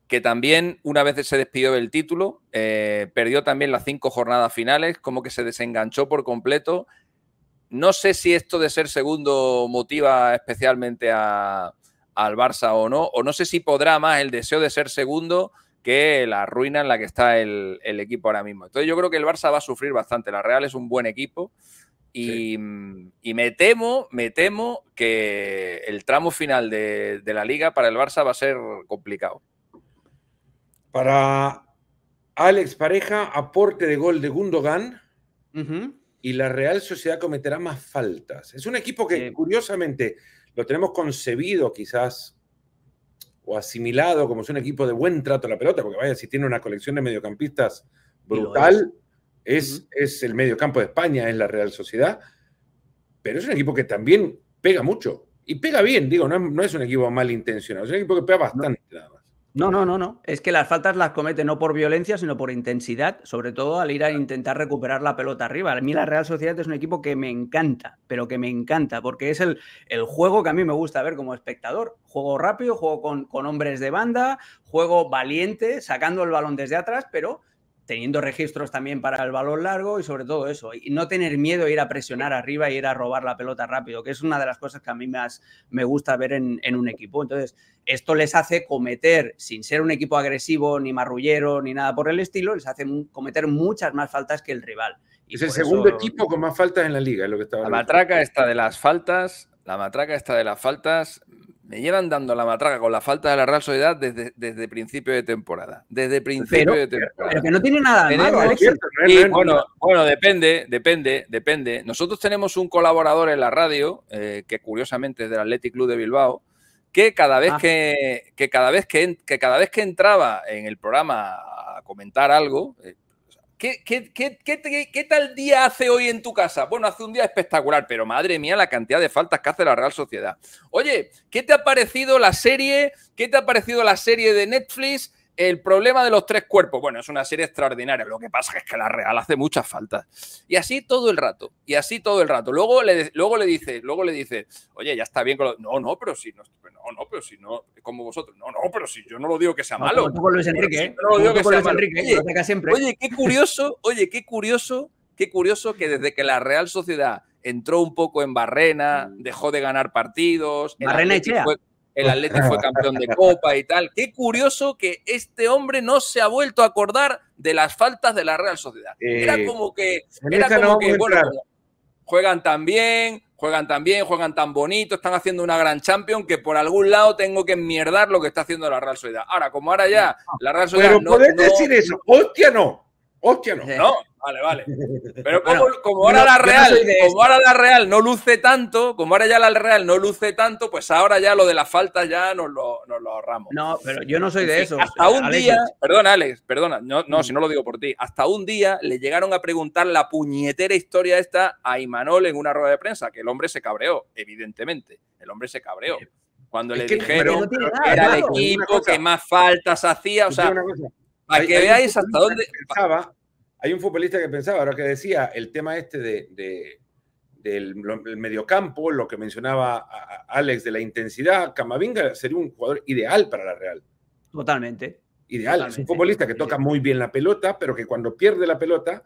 que también una vez se despidió del título, eh, perdió también las cinco jornadas finales, como que se desenganchó por completo. No sé si esto de ser segundo motiva especialmente a, al Barça o no, o no sé si podrá más el deseo de ser segundo que la ruina en la que está el, el equipo ahora mismo. Entonces yo creo que el Barça va a sufrir bastante. La Real es un buen equipo. Y, mm, me temo, que el tramo final de, la liga para el Barça va a ser complicado. Para Alex Pareja, aporte de gol de Gundogan y la Real Sociedad cometerá más faltas. Es un equipo que curiosamente lo tenemos concebido quizás o asimilado como es un equipo de buen trato a la pelota, porque vaya, si tiene una colección de mediocampistas brutal es, es el mediocampo de España, es la Real Sociedad, pero es un equipo que también pega mucho. Y pega bien, digo, no, no es un equipo malintencionado, es un equipo que pega bastante no. No, no, no, Es que las faltas las comete no por violencia, sino por intensidad, sobre todo al ir a intentar recuperar la pelota arriba. A mí la Real Sociedad es un equipo que me encanta, pero que me encanta, porque es el, juego que a mí me gusta ver como espectador. Juego rápido, juego con hombres de banda, juego valiente, sacando el balón desde atrás, pero teniendo registros también para el balón largo y sobre todo eso, y no tener miedo a ir a presionar arriba y ir a robar la pelota rápido, que es una de las cosas que a mí más me gusta ver en, un equipo. Entonces, esto les hace cometer, sin ser un equipo agresivo, ni marrullero, ni nada por el estilo, les hace cometer muchas más faltas que el rival. es el segundo equipo con más faltas en la liga, lo que estaba La matraca está de las faltas, la matraca está de las faltas me llevan dando la matraca con la falta de la Real Sociedad desde, principio de temporada. Desde principio de temporada. Pero que no tiene nada de malo, y, bueno, bueno, depende, depende, depende. Nosotros tenemos un colaborador en la radio, eh, que curiosamente es del Athletic Club de Bilbao, que cada vez ah. que, cada vez que, cada vez que entraba en el programa a comentar algo, eh, ¿Qué, qué, tal día hace hoy en tu casa? Bueno, hace un día espectacular, pero madre mía la cantidad de faltas que hace la Real Sociedad. Oye, ¿qué te ha parecido la serie? ¿Qué te ha parecido la serie de Netflix? El problema de los tres cuerpos. Bueno, es una serie extraordinaria. Lo que pasa es que la Real hace muchas faltas. Y así todo el rato. Y así todo el rato. Luego le, luego le dice, luego le dice, oye, ya está bien con No, no, pero si no, no, pero si no, como vosotros. No, no, pero si yo no lo digo que sea malo. ¿eh? no lo digo que sea malo. oye, qué curioso, oye, qué curioso, qué curioso que desde que la Real Sociedad entró un poco en Barrena, mm. dejó de ganar partidos. Barrena y Chea el Atleti fue campeón de Copa y tal. Qué curioso que este hombre no se ha vuelto a acordar de las faltas de la Real Sociedad. Eh, era como que, juegan tan bien, juegan tan bien, juegan tan bonito, están haciendo una gran champion que por algún lado tengo que mierdar lo que está haciendo la Real Sociedad. Ahora, como ahora ya la Real Sociedad no, podés decir eso, hostia no, hostia no. No, Vale, vale. Pero como, ahora la Real, no ahora la Real no luce tanto, como ahora ya la Real no luce tanto, pues ahora ya lo de la faltas ya nos lo, lo ahorramos. No, pero yo no soy de eso. Hasta eh, un día, perdona, Alex, perdona, no, mm. si no lo digo por ti, hasta un día le llegaron a preguntar la puñetera historia esta a Imanol en una rueda de prensa, que el hombre se cabreó, evidentemente. El hombre se cabreó. Cuando le dijeron que era el equipo que más faltas hacía, o sea, para que veáis hasta dónde. Pensaba hay un futbolista que pensaba, ahora que decía, el tema este de, del mediocampo, lo que mencionaba Alex de la intensidad, Camavinga sería un jugador ideal para la Real. Totalmente. Ideal, es un futbolista que toca muy bien la pelota, pero que cuando pierde la pelota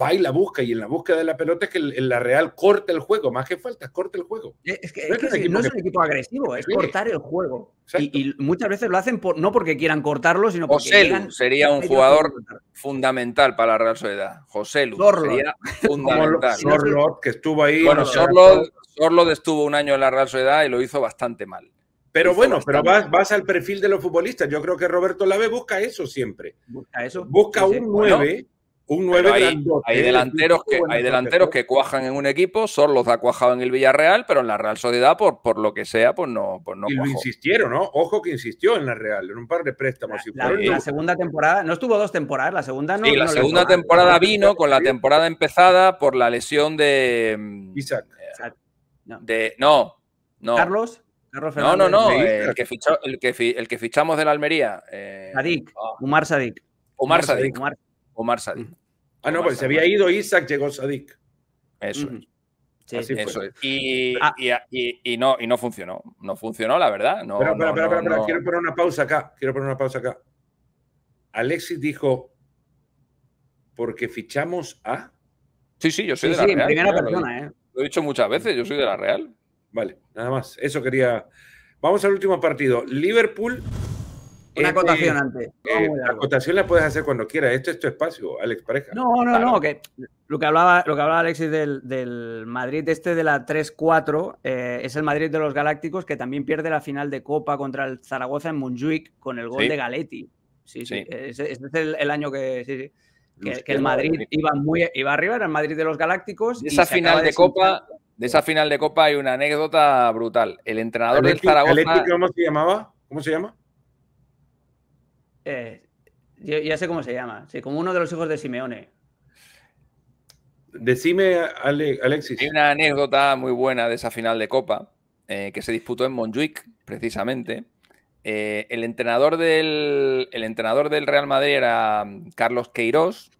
va y la busca, y en la búsqueda de la pelota es que en la Real corta el juego, más que falta, corta el juego. Eh, es que, no es, un, equipo, agresivo, es cortar el juego. Y, muchas veces lo hacen por, no porque quieran cortarlo, sino porque. José sería un jugador fundamental para la Real Sociedad. José Lu sería fundamental. Sorlot, que estuvo ahí. Bueno, Sorlot, estuvo un año en la Real Sociedad y lo hizo bastante mal. Pero bueno, pero vas, al perfil de los futbolistas. Yo creo que Roberto Lave busca eso siempre. Busca eso. Busca un 9 un 9 hay, ¿eh? delanteros que, hay delanteros que cuajan en un equipo, los ha cuajado en el Villarreal, pero en la Real Sociedad, por, por lo que sea, pues no. Pues no y lo insistieron, ¿no? Ojo que insistió en la Real, en un par de préstamos. La, la, segunda temporada, no estuvo dos temporadas, la segunda no. Y la segunda temporada vino con la temporada empezada por la lesión de. Mm, Isaac. Eh, no, no. Carlos. no, no, no. Eh, el, que fichamos de la Almería. Ah. Sadik, Sadik. Umar Sadik. Umar Sadik. Omar Sadik. Ah, no, pues se había ido Isaac, llegó Sadik. Eso es. Sí, eso es. Ah. Y, no, y no funcionó. No funcionó, la verdad. No, pero, pero, quiero poner una pausa acá. Quiero poner una pausa acá. Alexis dijo, porque fichamos a... Sí, sí, yo soy de la sí, Real. primera persona, ¿eh? Lo he dicho muchas veces, yo soy de la Real. Vale, nada más. Eso quería... Vamos al último partido. Liverpool una este, acotación antes. Eh, la acotación la puedes hacer cuando quieras. esto es tu espacio, Alex Pareja. No, no, no. Que lo, que hablaba, lo que hablaba Alexis del, Madrid este de la 3-4 eh, es el Madrid de los Galácticos que también pierde la final de Copa contra el Zaragoza en Munjuic con el gol de Galetti. Sí, sí. Este es el, año que... que, el Madrid iba, muy, iba arriba, era el Madrid de los Galácticos. De esa final de, Copa, de esa final de Copa hay una anécdota brutal. El entrenador del Zaragoza. ¿Cómo se llamaba? ¿Cómo se llama? Eh, yo ya sé cómo se llama. como uno de los hijos de Simeone. Decime, Alexis. Hay una anécdota muy buena de esa final de Copa eh, que se disputó en Montjuic, precisamente. Eh, el, entrenador del, el entrenador del Real Madrid era mm, Carlos Queiroz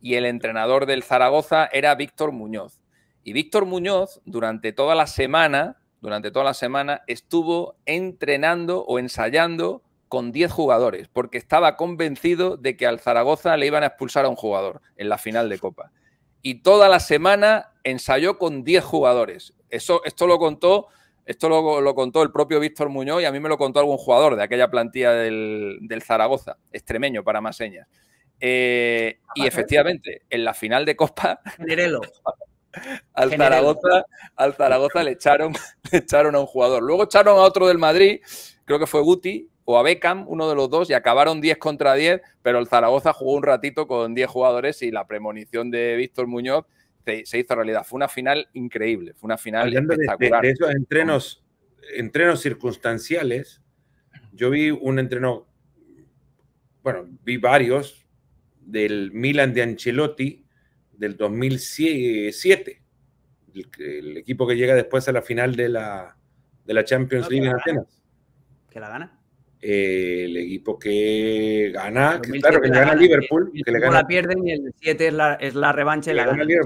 y el entrenador del Zaragoza era Víctor Muñoz. Y Víctor Muñoz, durante toda la semana, durante toda la semana, estuvo entrenando o ensayando con 10 jugadores, porque estaba convencido de que al Zaragoza le iban a expulsar a un jugador en la final de Copa. Y toda la semana ensayó con 10 jugadores. Eso, esto lo contó, esto lo, contó el propio Víctor Muñoz y a mí me lo contó algún jugador de aquella plantilla del, Zaragoza, extremeño para más señas. Eh, y efectivamente, en la final de Copa. Al Zaragoza, al Zaragoza le echaron, le echaron a un jugador. Luego echaron a otro del Madrid, creo que fue Guti, o a Beckham, uno de los dos, y acabaron 10 contra 10, pero el Zaragoza jugó un ratito con 10 jugadores y la premonición de Víctor Muñoz se, hizo realidad. Fue una final increíble, fue una final espectacular. De, esos entrenos, entrenos circunstanciales, yo vi un entreno, bueno, vi varios del Milan de Ancelotti del 2007, el, equipo que llega después a la final de la, de la Champions League en Atenas. ¿Que la gana? Eh, el equipo que gana, que, claro, que le gana Liverpool. la pierden y el 7 es la, revancha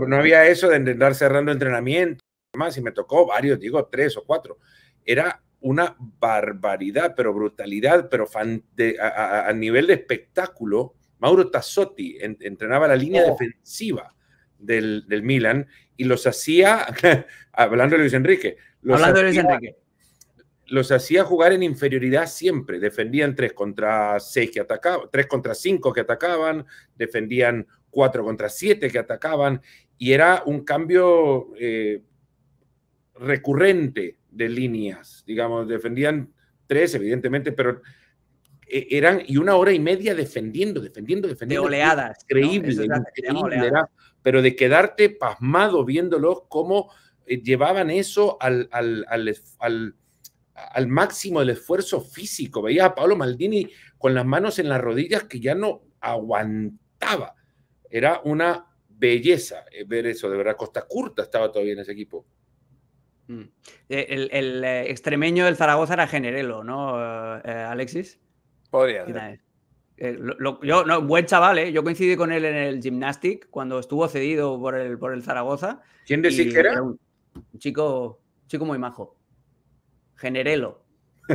No había eso de andar cerrando entrenamiento, más, y me tocó varios, digo tres o cuatro. Era una barbaridad, pero brutalidad, pero a, nivel de espectáculo. Mauro Tassotti entrenaba la línea oh. defensiva del, del, Milan y los hacía, hablando de Luis Enrique, hablando de Luis Enrique los hacía jugar en inferioridad siempre. Defendían tres contra seis que atacaban, tres contra cinco que atacaban, defendían cuatro contra siete que atacaban, y era un cambio eh, recurrente de líneas. Digamos, defendían tres, evidentemente, pero eh, eran y una hora y media defendiendo, defendiendo, defendiendo. De oleadas. creíble pero de quedarte pasmado viéndolos cómo eh, llevaban eso al al máximo el esfuerzo físico. Veías a Pablo Maldini con las manos en las rodillas que ya no aguantaba. Era una belleza eh, ver eso, de verdad. Costa Curta estaba todavía en ese equipo. Mm. Eh, el, eh, extremeño del Zaragoza era Generelo, ¿no, Alexis? Podría ser. yo, no, buen chaval, ¿eh? Yo coincidí con él en el gimnastic cuando estuvo cedido por el, por el Zaragoza. ¿Quién decís que era? un, chico, un chico muy majo. Generelo.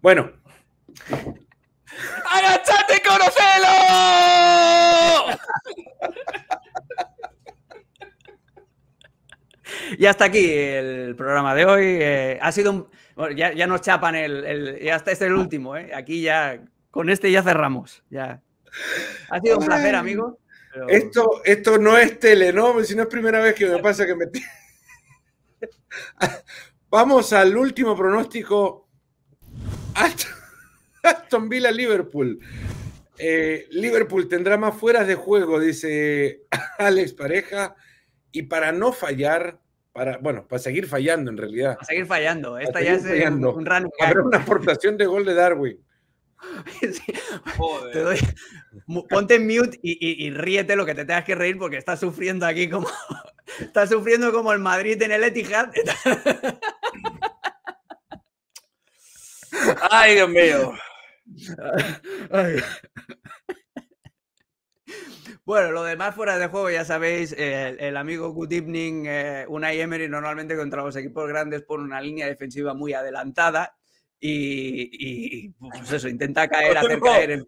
bueno. ¡Agachate, Conocelo! y hasta aquí el programa de hoy. Eh, ha sido ya, ya, nos chapan el, ya está, este es el último, ¿eh? Aquí ya. Con este ya cerramos. Ya. Ha sido un placer, amigo. Esto, esto no es tele, ¿no? Si no es primera vez que me pasa que me. Vamos al último pronóstico. Aston Villa Liverpool. Eh, Liverpool tendrá más fueras de juego, dice Alex Pareja. Y para no fallar, para, bueno, para seguir fallando en realidad. Para seguir fallando. Esta ya es un, Habrá una aportación de gol de Darwin. Joder. ponte en mute y, ríete lo que te tengas que reír porque estás sufriendo aquí como. Estás sufriendo como el Madrid en el Etihad. Ay, Dios mío. Bueno, lo demás fuera de juego, ya sabéis, eh, el, amigo Good Evening, eh, una Emery, normalmente contra los equipos grandes pone una línea defensiva muy adelantada y, pues eso, intenta caer, podemos, hacer caer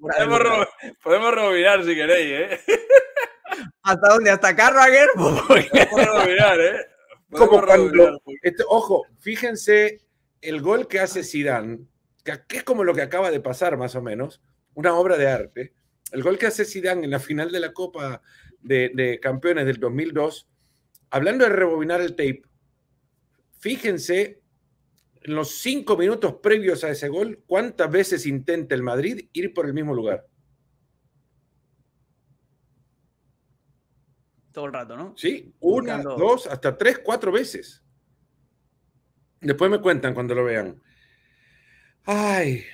podemos, si queréis, ¿eh? ¿Hasta dónde? ¿Hasta Carragher? podemos ¿eh? Este, ojo, fíjense el gol que hace Zidane que, es como lo que acaba de pasar más o menos, una obra de arte. El gol que hace Zidane en la final de la Copa de, Campeones del 2002, hablando de rebobinar el tape, fíjense en los cinco minutos previos a ese gol, cuántas veces intenta el Madrid ir por el mismo lugar. Todo el rato, ¿no? Sí, una, dos, hasta tres, cuatro veces. Después me cuentan cuando lo vean. Ay,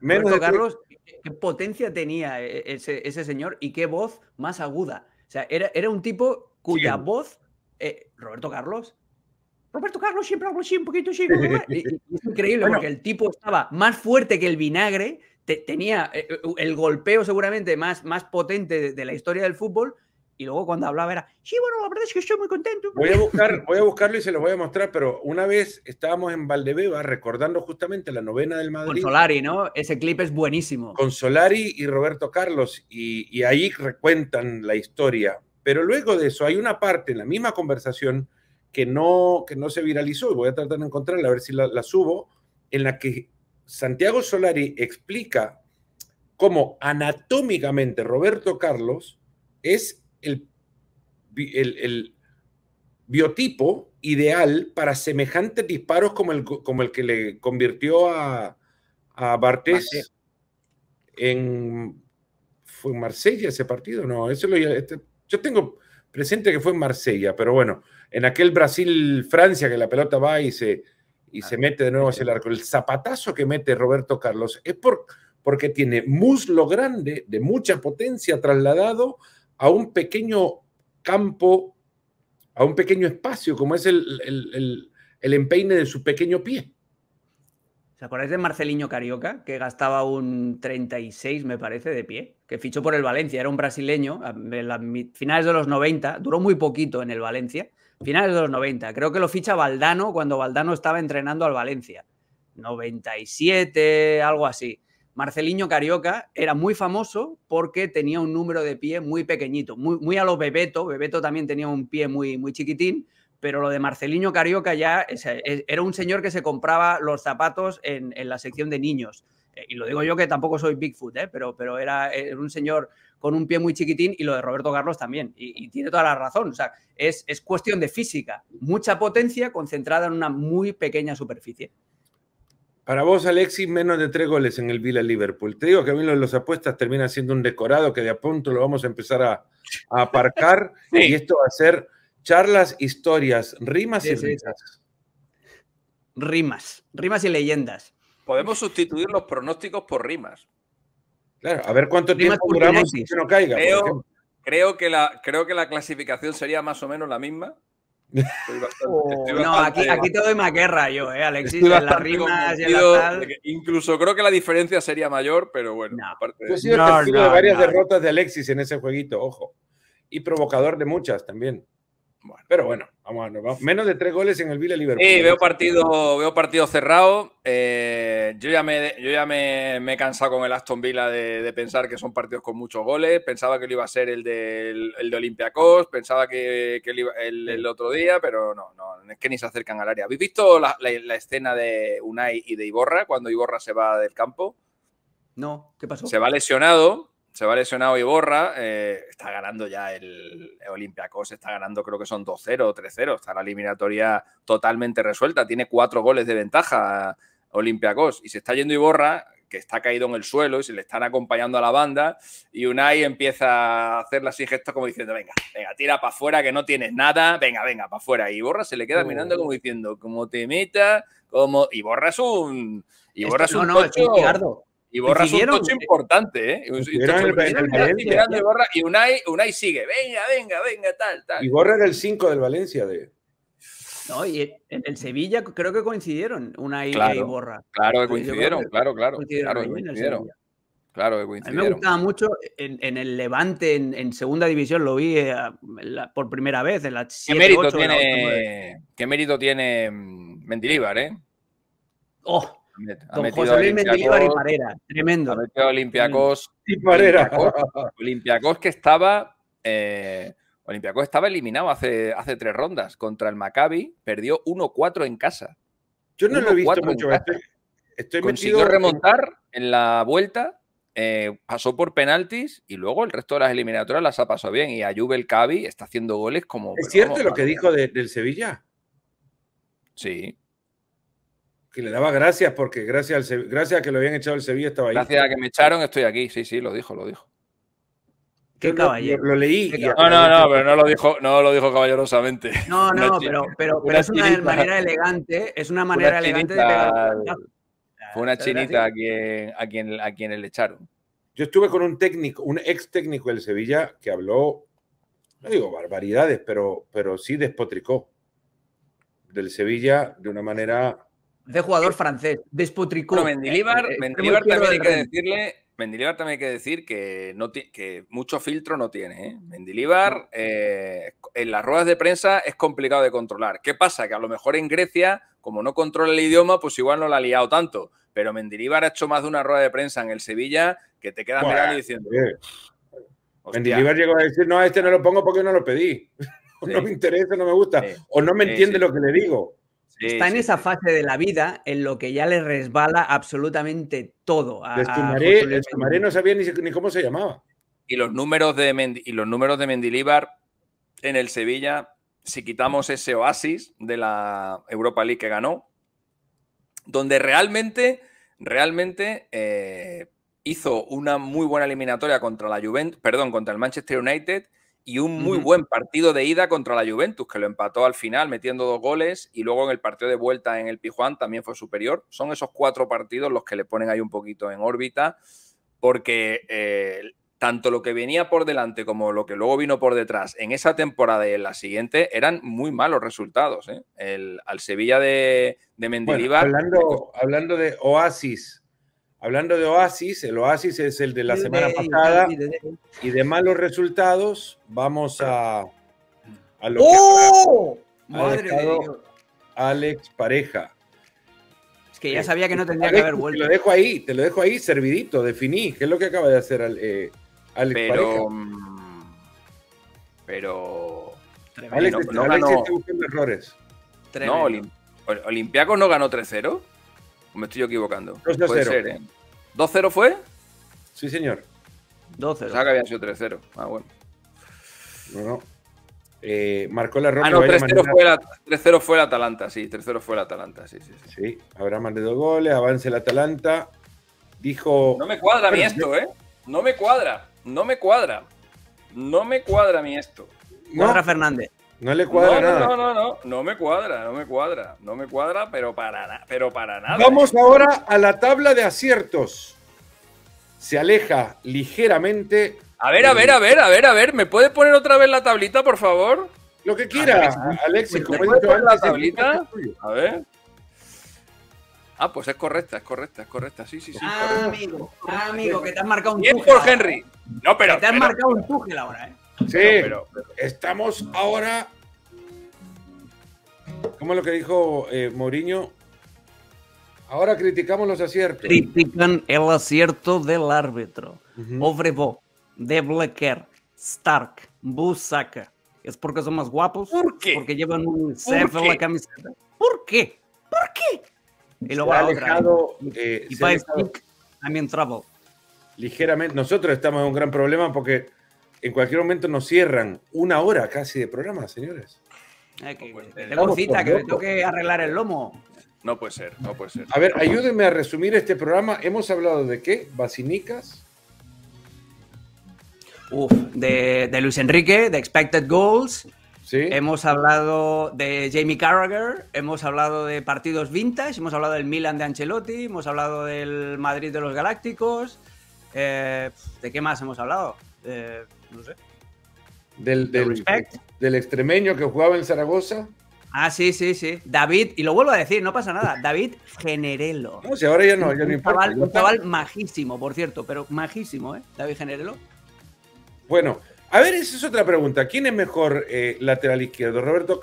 menos Roberto Carlos, qué, potencia tenía eh, eh, ese, señor y qué voz más aguda. O sea, era, un tipo cuya voz, eh, Roberto Carlos, Roberto Carlos siempre habla un poquito así. es increíble porque el tipo estaba más fuerte que el vinagre, tenía el golpeo seguramente más, más potente de, la historia del fútbol y luego cuando hablaba era, sí, bueno, la verdad es que estoy muy contento. Voy a, buscar, voy a buscarlo y se lo voy a mostrar, pero una vez estábamos en Valdebeba recordando justamente la novena del Madrid. Con Solari, ¿no? Ese clip es buenísimo. Con Solari y Roberto Carlos, y, ahí recuentan la historia. Pero luego de eso hay una parte en la misma conversación que no, que no se viralizó, y voy a tratar de encontrarla, a ver si la subo, en la que Santiago Solari explica cómo anatómicamente Roberto Carlos es el, biotipo ideal para semejantes disparos como el, como el que le convirtió a, a Bartés en fue en Marsella ese partido, no, eso lo, este, yo tengo presente que fue en Marsella, pero bueno, en aquel Brasil-Francia que la pelota va y se, y ah, se mete de nuevo hacia el arco. El zapatazo que mete Roberto Carlos es porque tiene muslo grande, de mucha potencia, trasladado a un pequeño campo, a un pequeño espacio, como es el, empeine de su pequeño pie. ¿Se acordáis de Marcelinho Carioca, que gastaba un 36, me parece, de pie? Que fichó por el Valencia, era un brasileño, finales de los 90, duró muy poquito en el Valencia, finales de los 90, creo que lo ficha Valdano cuando Valdano estaba entrenando al Valencia, 97, algo así. Marcelinho Carioca era muy famoso porque tenía un número de pie muy pequeñito, muy, a los Bebeto. Bebeto también tenía un pie muy, muy chiquitín, pero lo de Marceliño Carioca ya e, era un señor que se compraba los zapatos en, la sección de niños. Eh, y lo digo yo que tampoco soy Bigfoot, eh, pero, pero era, un señor con un pie muy chiquitín y lo de Roberto Carlos también. Y, tiene toda la razón. O sea, es, es cuestión de física. Mucha potencia concentrada en una muy pequeña superficie. Para vos, Alexis, menos de tres goles en el Villa Liverpool. Te digo que a mí los apuestas termina siendo un decorado que de a punto lo vamos a empezar a, aparcar y esto va a ser charlas, historias, rimas y leyendas. Rimas, rimas y leyendas. Podemos sustituir los pronósticos por rimas. Claro, a ver cuánto tiempo duramos y que no caiga. que la, creo que la clasificación sería más o menos la misma. Oh. no, aquí, aquí, te doy más guerra yo, ¿eh, Alexis? En las rimas y Incluso creo que la diferencia sería mayor, pero bueno. Aparte sido varias derrotas de Alexis en ese jueguito, ojo. Y provocador de muchas también. Bueno, pero bueno, vamos menos de tres goles en el Vila Liverpool. Sí, veo partido, veo partido cerrado. Eh, yo ya, me, yo ya me, me, he cansado con el Aston Villa de, pensar que son partidos con muchos goles. Pensaba que lo iba a ser el de, el, de Olympiacos, pensaba que, el, otro día, pero no, no, es que ni se acercan al área. ¿Habéis visto la escena de Unai y de Iborra cuando Iborra se va del campo? No, ¿qué pasó? Se va lesionado se va lesionado Iborra, eh, está ganando ya el, olimpiacos Olympiacos, está ganando creo que son 2-0 o 3-0, está la eliminatoria totalmente resuelta, tiene cuatro goles de ventaja Olympiacos y se está yendo Iborra, que está caído en el suelo y se le están acompañando a la banda y Unai empieza a hacer las gestos como diciendo, venga, venga, tira para afuera que no tienes nada, venga, venga, para afuera y Iborra se le queda mirando como oh. diciendo, como te meta, como... Y borras un... Y No, un y Borra es un coche importante, ¿eh? Y Unai, Unai sigue, venga, venga, venga, tal, tal. Y Borra era el 5 del Valencia. De... No, y en el Sevilla creo que coincidieron Unai y Borra. Claro que coincidieron, claro, claro. claro, que coincidieron. A mí me gustaba mucho en, el Levante, en, segunda división, lo vi eh, por primera vez en la ¿Qué mérito tiene, ¿Qué mérito tiene mm, Mendilibar, eh? ¡Oh! tremendo. Olympiacos. que estaba. Eh, Olympiacos estaba eliminado hace, hace tres rondas contra el Maccabi, perdió 1-4 en casa. Yo no lo he visto mucho. Consiguió remontar en la vuelta, eh, pasó por penaltis y luego el resto de las eliminatorias las ha pasado bien. Y a Juve el Cabi está haciendo goles como. ¿Es cierto lo que dijo del Sevilla? Sí que le daba gracias porque gracias, gracias a que lo habían echado el Sevilla estaba ahí. Gracias a que me echaron estoy aquí, sí, sí, lo dijo, lo dijo. ¿Qué caballero? Lo, leí. no, no, no, pero no lo dijo, no lo dijo caballerosamente. No, no, pero, pero, es una manera elegante, es una manera elegante de pegar. Fue una chinita a quien, a, quien, a quien le echaron. Yo estuve con un técnico, un ex técnico del Sevilla que habló, no digo barbaridades, pero, pero sí despotricó del Sevilla de una manera de jugador eh, francés, despotricó. No, Mendilibar, eh, eh, también hay que decirle, también hay que decir que, no mucho filtro no tiene. ¿eh? Mendilibar en las ruedas de prensa es complicado de controlar. ¿Qué pasa? Que a lo mejor en Grecia, como no controla el idioma, pues igual no la ha liado tanto. Pero Mendilibar ha hecho más de una rueda de prensa en el Sevilla que te quedas mirando diciendo. Mendilibar llegó a decir, no, este no lo pongo porque no lo pedí. o no me interesa, no me gusta. O no me entiende lo que le digo está en esa fase de la vida en lo que ya le resbala absolutamente todo. A, no sabía ni, cómo se llamaba. Y los números de y los números de Mendilibar en el Sevilla, si quitamos ese oasis de la Europa League que ganó, donde realmente, realmente eh, hizo una muy buena eliminatoria contra la perdón, contra el Manchester United y un muy buen partido de ida contra la Juventus, que lo empató al final metiendo dos goles y luego en el partido de vuelta en el Pijuán también fue superior. Son esos cuatro partidos los que le ponen ahí un poquito en órbita, porque eh, tanto lo que venía por delante como lo que luego vino por detrás en esa temporada y en la siguiente eran muy malos resultados. ¿eh? El, al Sevilla de, de Mendilibar. hablando, hablando de Oasis, Hablando de Oasis, el Oasis es el de la semana pasada ¿eh? y de malos resultados, vamos a, a ¡Oh! Alex Pareja. Es que ya sabía que no eh, tendría que haber vuelto. Te lo dejo ahí, te lo dejo ahí servidito, definí, qué es lo que acaba de hacer eh, Alex Pareja. Mm, pero... no, no, no, errores. Olimpiaco no ganó 3-0. O me estoy equivocando. 2-0. 2 ¿2-0 fue? Sí, señor. 2-0. sea que había sido 3-0. Ah, bueno. No, Eh, marcó ah, la roca. Ah, no, 3-0 fue, el Atalanta, sí. 3-0 fue el Atalanta, sí, sí, sí. Sí, habrá más de dos goles, avance el Atalanta. Dijo. No me cuadra a mí esto, ¿eh? No me cuadra, no me cuadra. No me cuadra a mí esto. ¿No? Cuadra Fernández. No le cuadra no, nada. No, no, no, no, me cuadra, no me cuadra, no me cuadra, pero para, pero para nada. Vamos ahora a la tabla de aciertos. Se aleja ligeramente. A ver, a ver, a ver, a ver, a ver, ¿me puede poner otra vez la tablita, por favor? Lo que quiera, Alexis, ah, ¿Me puede la tablita? A ver. Ah, pues es correcta, es correcta, es correcta. Sí, sí, sí. Ah, amigo, ah, amigo, que te has marcado un Bien por Henry. No, pero. Que te has marcado un túgel ahora, ¿eh? Sí, pero, estamos ahora. ¿Cómo es lo que dijo eh, Mourinho? Ahora criticamos los aciertos. Critican el acierto del árbitro. Uh De Stark, Busaka. ¿Es porque son más guapos? ¿Por qué? Porque llevan un chef en la camiseta. ¿Por qué? ¿Por qué? Y lo va eh, trouble. Ligeramente. Nosotros estamos en un gran problema porque en cualquier momento nos cierran una hora casi de programa, señores. De que, pues, eh, que me toque arreglar el lomo. No puede ser, no puede ser. A ver, ayúdenme a resumir este programa. Hemos hablado de qué? Basinicas. Uf, de, de Luis Enrique, de Expected Goals. ¿Sí? Hemos hablado de Jamie Carragher, hemos hablado de partidos vintage, hemos hablado del Milan de Ancelotti, hemos hablado del Madrid de los Galácticos. Eh, ¿De qué más hemos hablado? Eh, no sé. Del, del, extremeño que jugaba en Zaragoza. Ah, sí, sí, sí. David, y lo vuelvo a decir, no pasa nada. David Generelo. No, ahora ya no, ya no importa. un chaval majísimo, por cierto, pero majísimo, ¿eh? David Generelo. Bueno, a ver, esa es otra pregunta. ¿Quién es mejor eh, lateral izquierdo? Roberto,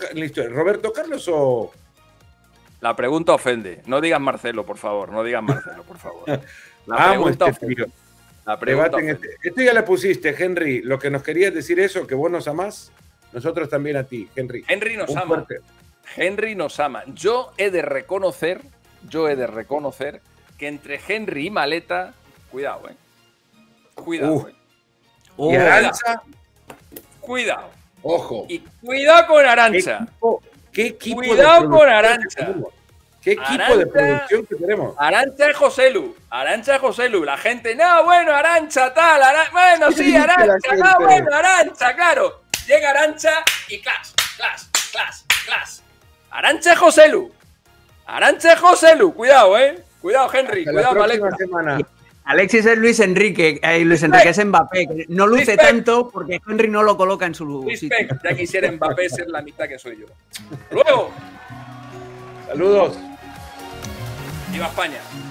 ¿Roberto Carlos o.? La pregunta ofende. No digas Marcelo, por favor. No digas Marcelo, por favor. La pregunta este ofende. Esto este ya le pusiste, Henry. Lo que nos querías decir eso, que vos nos amás, nosotros también a ti, Henry. Henry nos ama. Henry nos ama. Yo he de reconocer, yo he de reconocer que entre Henry y Maleta, cuidado, eh. Cuidado, eh. Cuidado. Ojo. Y cuidado con Arancha. ¿Qué equipo, cuidado con Arancha. ¿Qué equipo de producción que tenemos? Arancha Joselu, Arancha Joselu, la gente, no, bueno, Arancha tal, bueno, sí, Arancha, no, bueno, Arancha, claro. Llega Arancha y clas, clas, clas, clas. Arancha Joselu, Arancha Joselu, cuidado, eh. Cuidado, Henry, Hasta cuidado, próxima Semana. Alexis es Luis Enrique, Luis Enrique es Mbappé, no luce tanto porque Henry no lo coloca en su lugar. Ya quisiera Mbappé ser la mitad que soy yo. Luego. Saludos. Viva España.